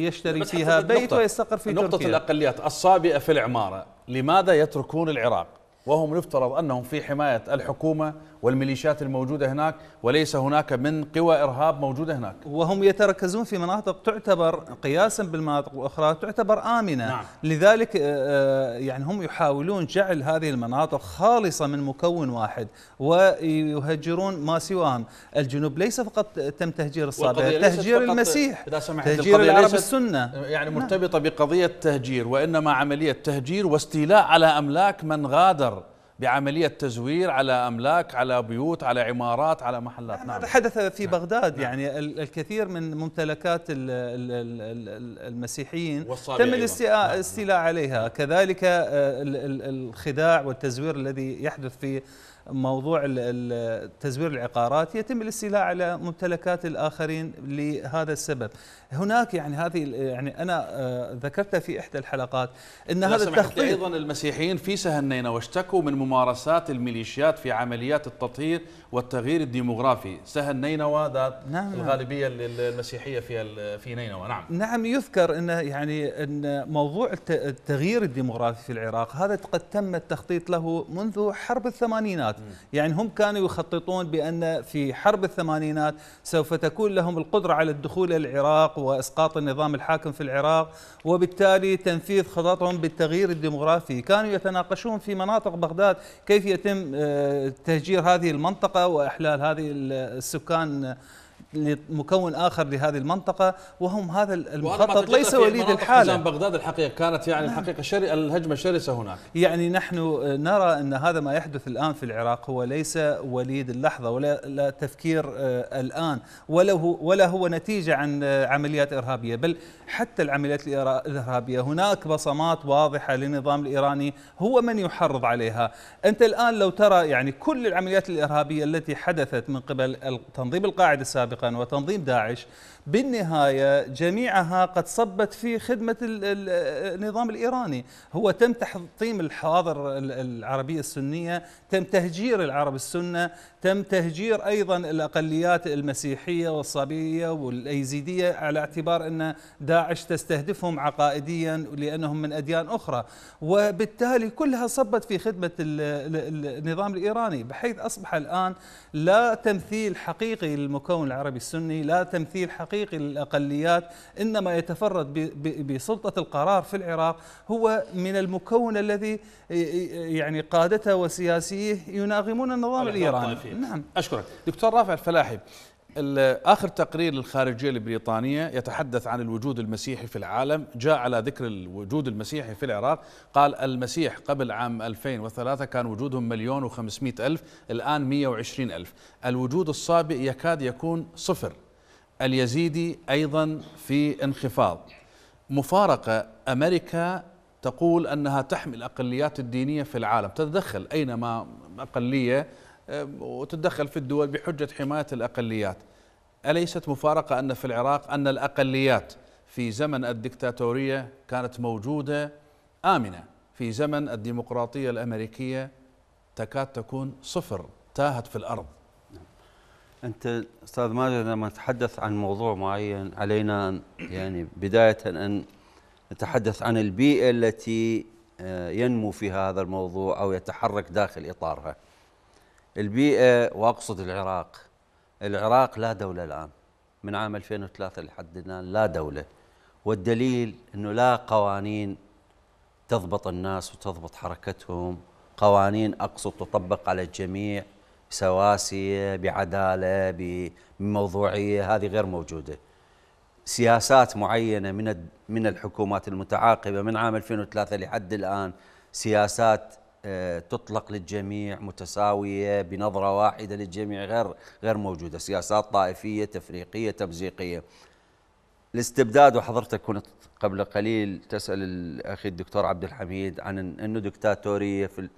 يشتري فيها بيت ويستقر في نقطة تركيا نقطة الأقليات الصابئة في العمارة لماذا يتركون العراق وهم يفترض أنهم في حماية الحكومة والميليشيات الموجودة هناك وليس هناك من قوى إرهاب موجودة هناك وهم يتركزون في مناطق تعتبر قياسا بالمناطق الأخرى تعتبر آمنة نعم. لذلك آه، آه، يعني هم يحاولون جعل هذه المناطق خالصة من مكون واحد ويهجرون ما سواهم الجنوب ليس فقط تم تهجير الصابئة تهجير المسيح تهجير العرب السنة يعني نعم. مرتبطة نعم. بقضية تهجير وإنما عملية تهجير واستيلاء على أملاك من غادر بعملية تزوير على أملاك على بيوت على عمارات على محلات نعم, نعم. حدث في نعم. بغداد نعم. يعني الكثير من ممتلكات المسيحيين تم نعم. الاستيلاء نعم. عليها كذلك آه، الخداع والتزوير الذي يحدث في موضوع تزوير العقارات يتم الاستيلاء على ممتلكات الآخرين لهذا السبب هناك يعني هذه يعني انا آه، ذكرتها في احدى الحلقات ان هذا التخطيط ايضا المسيحيين في سهنينا واشتكوا من ممارسات الميليشيات في عمليات التطهير والتغيير الديموغرافي سهل نينوى ذات نعم،, نعم الغالبيه المسيحيه في في نينوى نعم نعم يذكر ان يعني ان موضوع التغيير الديموغرافي في العراق هذا قد تم التخطيط له منذ حرب الثمانينات يعني هم كانوا يخططون بان في حرب الثمانينات سوف تكون لهم القدره على الدخول الى العراق وإسقاط النظام الحاكم في العراق وبالتالي تنفيذ خططهم بالتغيير الديمغرافي كانوا يتناقشون في مناطق بغداد كيف يتم آه، تهجير هذه المنطقة وإحلال هذه السكان لمكون اخر لهذه المنطقه وهم هذا المخطط ليس وليد الحاله بغداد الحقيقه كانت يعني نعم. الحقيقه شر... الهجمه شرسه هناك يعني نحن نرى ان هذا ما يحدث الان في العراق هو ليس وليد اللحظه ولا لا تفكير آه، الان ولا هو ولا هو نتيجه عن آه، عمليات ارهابيه بل حتى العمليات الارهابيه هناك بصمات واضحه للنظام الايراني هو من يحرض عليها انت الان لو ترى يعني كل العمليات الارهابيه التي حدثت من قبل تنظيم القاعده السابق وتنظيم داعش بالنهاية جميعها قد صبت في خدمة النظام الإيراني هو تم تحطيم الحاضر العربية السنية تم تهجير العرب السنة تم تهجير أيضا الأقليات المسيحية والصابية والأيزيدية على اعتبار أن داعش تستهدفهم عقائديا لأنهم من أديان أخرى وبالتالي كلها صبت في خدمة النظام الإيراني بحيث أصبح الآن لا تمثيل حقيقي للمكون العربي السني لا تمثيل حقيقي حقيقي للأقليات إنما يتفرد بسلطة القرار في العراق هو من المكون الذي يعني قادته وسياسيه يناغمون النظام الإيراني نعم أشكرك دكتور رافع الفلاحي آخر تقرير للخارجية البريطانية يتحدث عن الوجود المسيحي في العالم جاء على ذكر الوجود المسيحي في العراق قال المسيح قبل عام 2003 كان وجودهم مليون وخمسمائة ألف الآن وعشرين ألف الوجود الصابئ يكاد يكون صفر اليزيدي أيضا في انخفاض مفارقة أمريكا تقول أنها تحمي الأقليات الدينية في العالم تتدخل أينما أقلية آه، وتتدخل في الدول بحجة حماية الأقليات أليست مفارقة أن في العراق أن الأقليات في زمن الدكتاتورية كانت موجودة آمنة في زمن الديمقراطية الأمريكية تكاد تكون صفر تاهت في الأرض أنت أستاذ ماجد لما نتحدث عن موضوع معين علينا أن يعني بداية أن نتحدث عن البيئة التي آه، ينمو فيها هذا الموضوع أو يتحرك داخل إطارها البيئة وأقصد العراق العراق لا دولة الآن من عام 2003 لحد الآن لا دولة والدليل أنه لا قوانين تضبط الناس وتضبط حركتهم قوانين أقصد تطبق على الجميع بسواسية بعدالة بموضوعية هذه غير موجودة سياسات معينة من من الحكومات المتعاقبة من عام 2003 لحد الآن سياسات آه، تطلق للجميع متساوية بنظرة واحدة للجميع غير غير موجودة سياسات طائفية تفريقية تمزيقية الاستبداد وحضرتك كنت قبل قليل تسأل الأخي الدكتور عبد الحميد عن أنه دكتاتورية في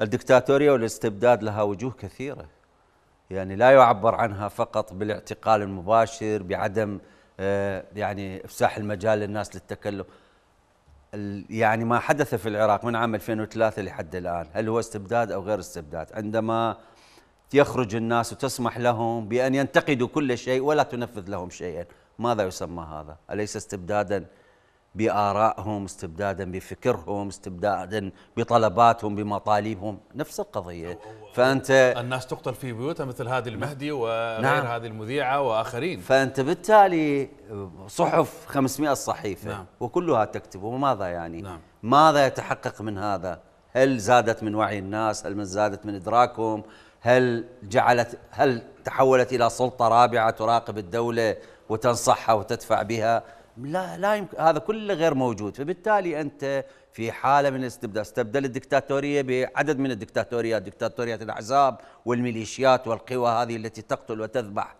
الدكتاتورية والاستبداد لها وجوه كثيرة يعني لا يعبر عنها فقط بالاعتقال المباشر بعدم آه، يعني افساح المجال للناس للتكلم يعني ما حدث في العراق من عام 2003 لحد الآن هل هو استبداد أو غير استبداد عندما يخرج الناس وتسمح لهم بأن ينتقدوا كل شيء ولا تنفذ لهم شيئا ماذا يسمى هذا أليس استبدادا بآرائهم استبدادا بفكرهم استبدادا بطلباتهم بمطالبهم نفس القضية فأنت الناس تقتل في بيوتها مثل هذه المهدي نعم. وغير نعم هذه المذيعة وآخرين فأنت بالتالي صحف 500 صحيفة نعم وكلها تكتب وماذا يعني نعم ماذا يتحقق من هذا هل زادت من وعي الناس هل من زادت من إدراكهم هل جعلت هل تحولت إلى سلطة رابعة تراقب الدولة وتنصحها وتدفع بها لا لا يمكن هذا كله غير موجود فبالتالي انت في حاله من الاستبداد استبدل الدكتاتوريه بعدد من الدكتاتوريات دكتاتوريات الاحزاب والميليشيات والقوى هذه التي تقتل وتذبح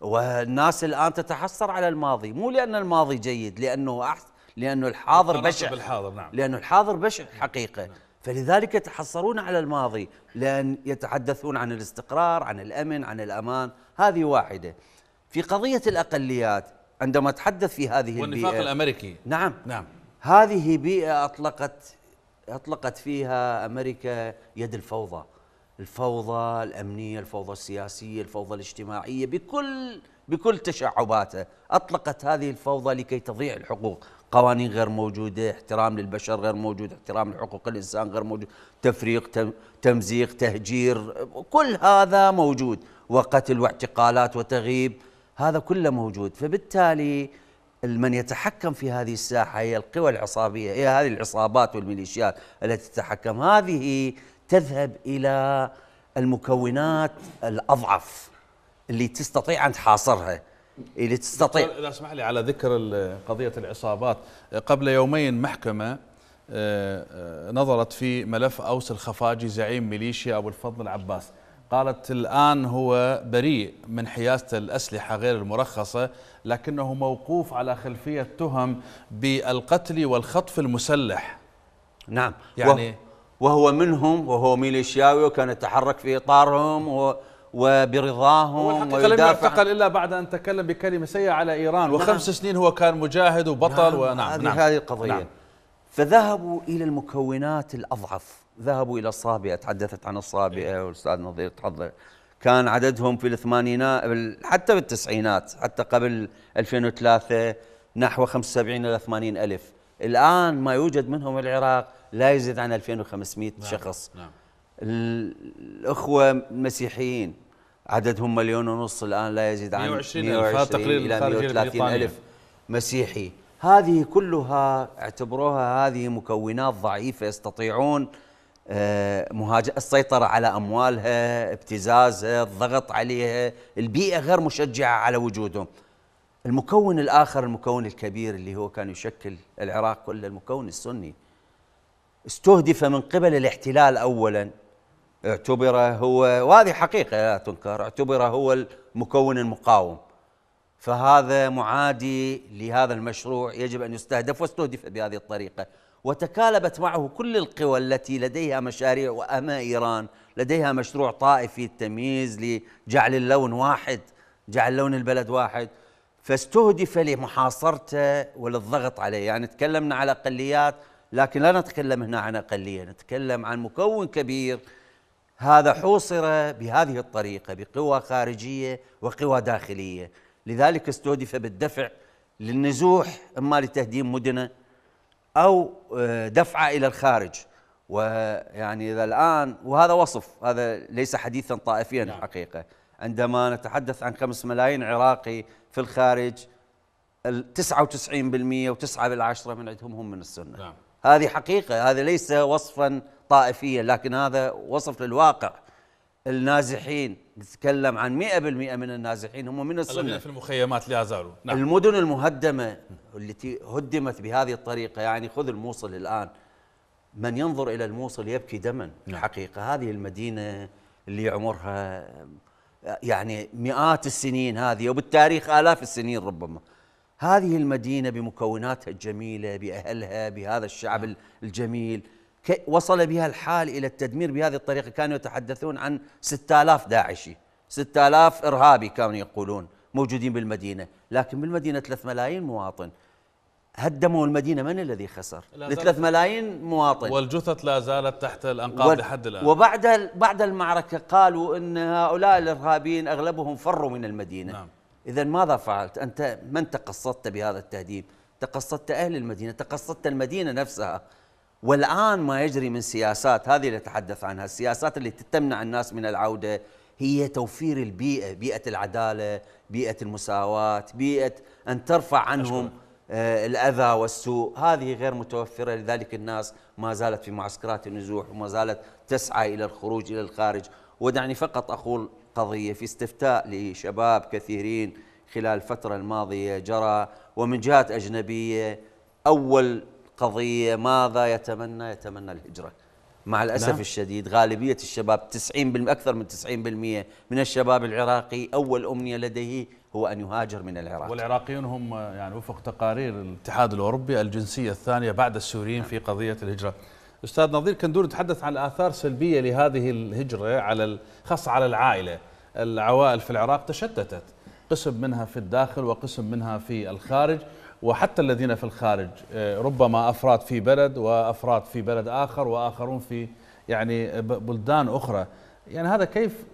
والناس الان تتحسر على الماضي مو لان الماضي جيد لانه احسن لانه الحاضر بشع بالحاضر نعم لانه الحاضر بشع نعم. حقيقه نعم. فلذلك يتحسرون على الماضي لان يتحدثون عن الاستقرار عن الامن عن الامان هذه واحده في قضيه الاقليات عندما أتحدث في هذه والنفاق البيئة الأمريكي نعم نعم هذه بيئة أطلقت أطلقت فيها أمريكا يد الفوضى الفوضى الأمنية الفوضى السياسية الفوضى الاجتماعية بكل بكل تشعباته أطلقت هذه الفوضى لكي تضيع الحقوق قوانين غير موجودة احترام للبشر غير موجود احترام لحقوق الإنسان غير موجود تفريق تمزيق تهجير كل هذا موجود وقتل واعتقالات وتغييب هذا كله موجود فبالتالي من يتحكم في هذه الساحة هي القوى العصابية هي هذه العصابات والميليشيات التي تتحكم هذه تذهب إلى المكونات الأضعف اللي تستطيع أن تحاصرها اللي تستطيع لا اسمح لي على ذكر قضية العصابات قبل يومين محكمة آه، آه، نظرت في ملف أوس الخفاجي زعيم ميليشيا أبو الفضل العباس قالت الآن هو بريء من حيازة الأسلحة غير المرخصة لكنه موقوف على خلفية تهم بالقتل والخطف المسلح نعم يعني وهو منهم وهو ميليشياوي وكان يتحرك في إطارهم و وبرضاهم ويدافع لم يعتقل الا بعد ان تكلم بكلمه سيئه على ايران نعم. وخمس سنين هو كان مجاهد وبطل نعم ونعم هذه نعم هذه القضيه نعم فذهبوا الى المكونات الاضعف ذهبوا إلى الصابئة تحدثت عن الصابئة والأستاذ نظير تحضر كان عددهم في الثمانينات حتى بالتسعينات حتى قبل 2003 نحو 75 إلى 80 ألف الآن ما يوجد منهم العراق لا يزيد عن 2500 نعم. شخص نعم. الأخوة المسيحيين عددهم مليون ونص الآن لا يزيد عن 120, 120 إلى 130 ألف مسيحي هذه كلها اعتبروها هذه مكونات ضعيفة يستطيعون آه، مهاجة السيطرة على أموالها ابتزازها الضغط عليها البيئة غير مشجعة على وجودهم المكون الآخر المكون الكبير اللي هو كان يشكل العراق كله المكون السني استهدف من قبل الاحتلال أولا اعتبر هو وهذه حقيقة لا تنكر اعتبر هو المكون المقاوم فهذا معادي لهذا المشروع يجب أن يستهدف واستهدف بهذه الطريقة وتكالبت معه كل القوى التي لديها مشاريع وأما إيران لديها مشروع طائفي التمييز لجعل اللون واحد جعل لون البلد واحد فاستهدف لمحاصرته وللضغط عليه يعني تكلمنا على أقليات لكن لا نتكلم هنا عن أقلية نتكلم عن مكون كبير هذا حوصر بهذه الطريقة بقوى خارجية وقوى داخلية لذلك استهدف بالدفع للنزوح إما لتهديم مدنه أو آه، دفعة إلى الخارج ويعني إذا الآن وهذا وصف هذا ليس حديثا طائفيا نعم. الحقيقة عندما نتحدث عن خمس ملايين عراقي في الخارج 99% و9 بالعشرة من عندهم هم من السنة نعم. هذه حقيقة هذا ليس وصفا طائفيا لكن هذا وصف للواقع النازحين نتكلم عن 100% من النازحين هم من السنه في المخيمات لا زالوا نعم. المدن المهدمه التي هدمت بهذه الطريقه يعني خذ الموصل الان من ينظر الى الموصل يبكي دما نعم. حقيقة هذه المدينه اللي عمرها يعني مئات السنين هذه وبالتاريخ آلاف السنين ربما هذه المدينة بمكوناتها الجميلة بأهلها بهذا الشعب نعم. الجميل وصل بها الحال إلى التدمير بهذه الطريقة كانوا يتحدثون عن 6000 داعشي 6000 إرهابي كانوا يقولون موجودين بالمدينة لكن بالمدينة 3 ملايين مواطن هدموا المدينة من الذي خسر؟ لثلاث ملايين مواطن والجثث لا زالت تحت الأنقاض وال... لحد الآن وبعد بعد المعركة قالوا أن هؤلاء الإرهابيين أغلبهم فروا من المدينة نعم. إذا ماذا فعلت؟ أنت من تقصدت بهذا التهديد؟ تقصدت أهل المدينة تقصدت المدينة نفسها والآن ما يجري من سياسات هذه اللي تحدث عنها السياسات اللي تمنع الناس من العودة هي توفير البيئة بيئة العدالة بيئة المساواة بيئة أن ترفع عنهم أشكرك. آه، الأذى والسوء هذه غير متوفرة لذلك الناس ما زالت في معسكرات النزوح وما زالت تسعى إلى الخروج إلى الخارج ودعني فقط أقول قضية في استفتاء لشباب كثيرين خلال الفترة الماضية جرى ومن جهات أجنبية أول قضية ماذا يتمنى يتمنى الهجرة مع الأسف نعم. الشديد غالبية الشباب 90% أكثر من 90% من الشباب العراقي أول أمنية لديه هو أن يهاجر من العراق والعراقيون هم يعني وفق تقارير الاتحاد الأوروبي الجنسية الثانية بعد السوريين في نعم. قضية الهجرة أستاذ نظير كندور تحدث عن آثار سلبية لهذه الهجرة على خاصة على العائلة العوائل في العراق تشتتت قسم منها في الداخل وقسم منها في الخارج وحتى الذين في الخارج آه، ربما افراد في بلد وافراد في بلد اخر واخرون في يعني بلدان اخرى يعني هذا كيف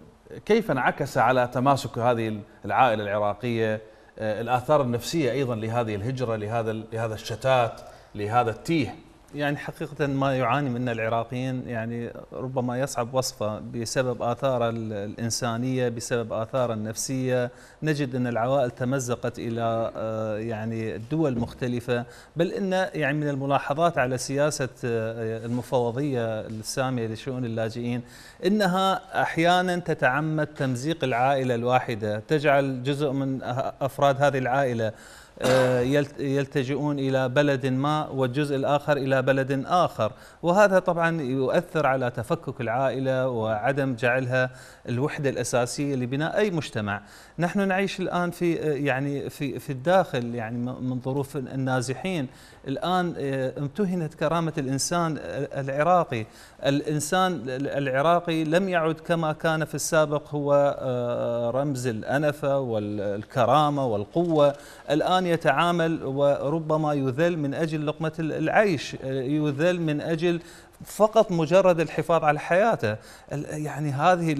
كيف انعكس على تماسك هذه العائله العراقيه آه، الاثار النفسيه ايضا لهذه الهجره لهذا لهذا الشتات لهذا التيه يعني حقيقة ما يعاني منه العراقيين يعني ربما يصعب وصفه بسبب آثاره الإنسانية بسبب آثاره النفسية نجد أن العوائل تمزقت إلى آه، يعني دول مختلفة بل أن يعني من الملاحظات على سياسة آه، المفوضية السامية لشؤون اللاجئين أنها أحيانا تتعمد تمزيق العائلة الواحدة تجعل جزء من أفراد هذه العائلة آه، يلتجئون إلى بلد ما والجزء الآخر إلى بلد آخر وهذا طبعا يؤثر على تفكك العائلة وعدم جعلها الوحدة الأساسية لبناء أي مجتمع نحن نعيش الآن في آه، يعني في في الداخل يعني من ظروف النازحين الآن آه، امتهنت كرامة الإنسان آه، العراقي الإنسان العراقي لم يعد كما كان في السابق هو آه، رمز الأنفة والكرامة والقوة الآن يتعامل وربما يذل من أجل لقمة العيش يذل من أجل فقط مجرد الحفاظ على حياته يعني هذه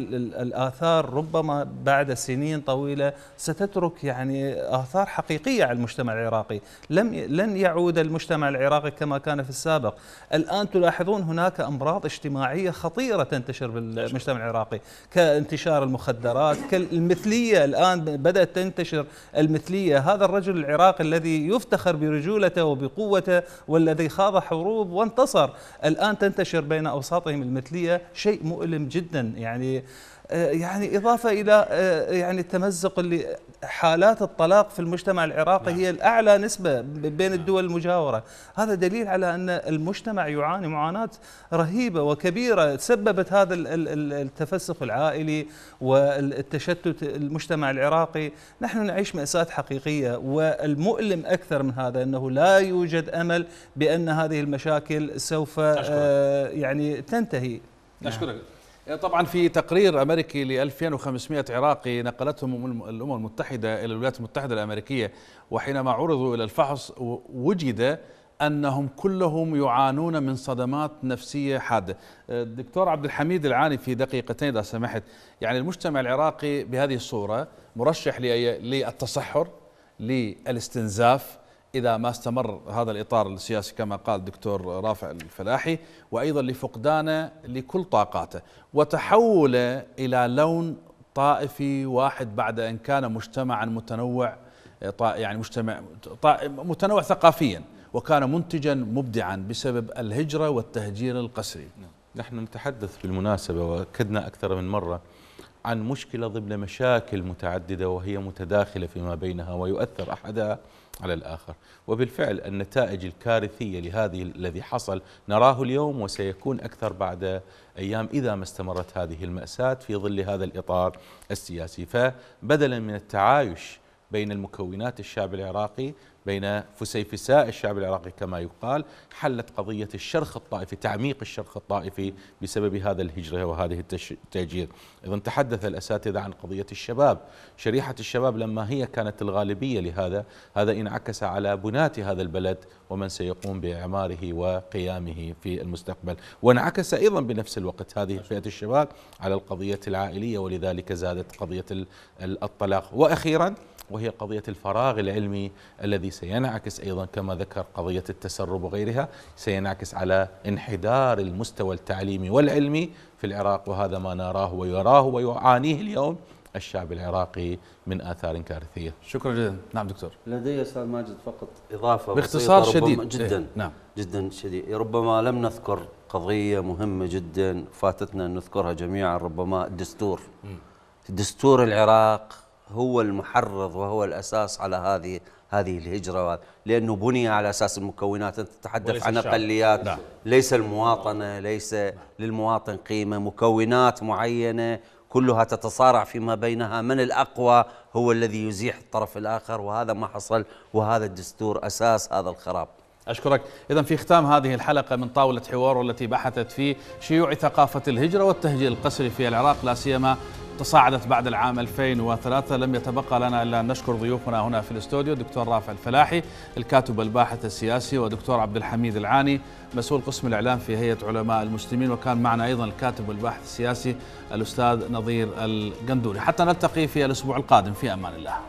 الآثار ربما بعد سنين طويلة ستترك يعني آثار حقيقية على المجتمع العراقي لم لن يعود المجتمع العراقي كما كان في السابق الآن تلاحظون هناك أمراض اجتماعية خطيرة تنتشر بالمجتمع العراقي كانتشار المخدرات كالمثلية الآن بدأت تنتشر المثلية هذا الرجل العراقي الذي يفتخر برجولته وبقوته والذي خاض حروب وانتصر الآن تنتشر بين أوساطهم المثلية شيء مؤلم جدا يعني آه، يعني إضافة إلى آه، يعني التمزق اللي حالات الطلاق في المجتمع العراقي نعم. هي الأعلى نسبة بين الدول المجاورة هذا دليل على أن المجتمع يعاني معاناة رهيبة وكبيرة سببت هذا التفسخ العائلي والتشتت المجتمع العراقي نحن نعيش مأساة حقيقية والمؤلم أكثر من هذا أنه لا يوجد أمل بأن هذه المشاكل سوف أشكرك. آه، يعني تنتهي نشكرك طبعا في تقرير امريكي ل 2500 عراقي نقلتهم الامم المتحده الى الولايات المتحده الامريكيه وحينما عرضوا الى الفحص وجد انهم كلهم يعانون من صدمات نفسيه حاده. الدكتور أه، عبد الحميد العاني في دقيقتين اذا سمحت، يعني المجتمع العراقي بهذه الصوره مرشح للتصحر للاستنزاف إذا ما استمر هذا الإطار السياسي كما قال دكتور رافع الفلاحي وأيضا لفقدانه لكل طاقاته وتحوله إلى لون طائفي واحد بعد أن كان مجتمعا متنوع آه، يعني مجتمع متنوع ثقافيا وكان منتجا مبدعا بسبب الهجرة والتهجير القسري نعم. نحن نتحدث بالمناسبة وأكدنا أكثر من مرة عن مشكلة ضمن مشاكل متعددة وهي متداخلة فيما بينها ويؤثر أحدها على الآخر وبالفعل النتائج الكارثية لهذه الذي حصل نراه اليوم وسيكون أكثر بعد أيام إذا ما استمرت هذه المأساة في ظل هذا الإطار السياسي فبدلا من التعايش بين المكونات الشعب العراقي بين فسيفساء الشعب العراقي كما يقال حلت قضية الشرخ الطائفي تعميق الشرخ الطائفي بسبب هذا الهجرة وهذه التهجير إذا تحدث الأساتذة عن قضية الشباب شريحة الشباب لما هي كانت الغالبية لهذا هذا انعكس على بنات هذا البلد ومن سيقوم باعماره وقيامه في المستقبل وانعكس ايضا بنفس الوقت هذه فئه الشباب على القضيه العائليه ولذلك زادت قضيه الطلاق واخيرا وهي قضية الفراغ العلمي الذي سينعكس أيضا كما ذكر قضية التسرب وغيرها سينعكس على انحدار المستوى التعليمي والعلمي في العراق وهذا ما نراه ويراه ويعانيه اليوم الشعب العراقي من آثار كارثية شكرا جدا نعم دكتور لدي أستاذ ماجد فقط إضافة باختصار شديد جدا إيه؟ نعم جدا شديد ربما لم نذكر قضية مهمة جدا فاتتنا أن نذكرها جميعا ربما الدستور دستور العراق هو المحرض وهو الأساس على هذه هذه الهجرة لأنه بني على أساس المكونات أنت تتحدث عن أقليات نعم. ليس المواطنة ليس للمواطن قيمة مكونات معينة كلها تتصارع فيما بينها من الأقوى هو الذي يزيح الطرف الآخر وهذا ما حصل وهذا الدستور أساس هذا الخراب أشكرك إذا في ختام هذه الحلقة من طاولة حوار التي بحثت في شيوع ثقافة الهجرة والتهجير القسري في العراق لا سيما تصاعدت بعد العام 2003 لم يتبقى لنا الا ان نشكر ضيوفنا هنا في الاستوديو دكتور رافع الفلاحي الكاتب الباحث السياسي ودكتور عبد الحميد العاني مسؤول قسم الاعلام في هيئه علماء المسلمين وكان معنا ايضا الكاتب والباحث السياسي الاستاذ نظير القندوري حتى نلتقي في الاسبوع القادم في امان الله.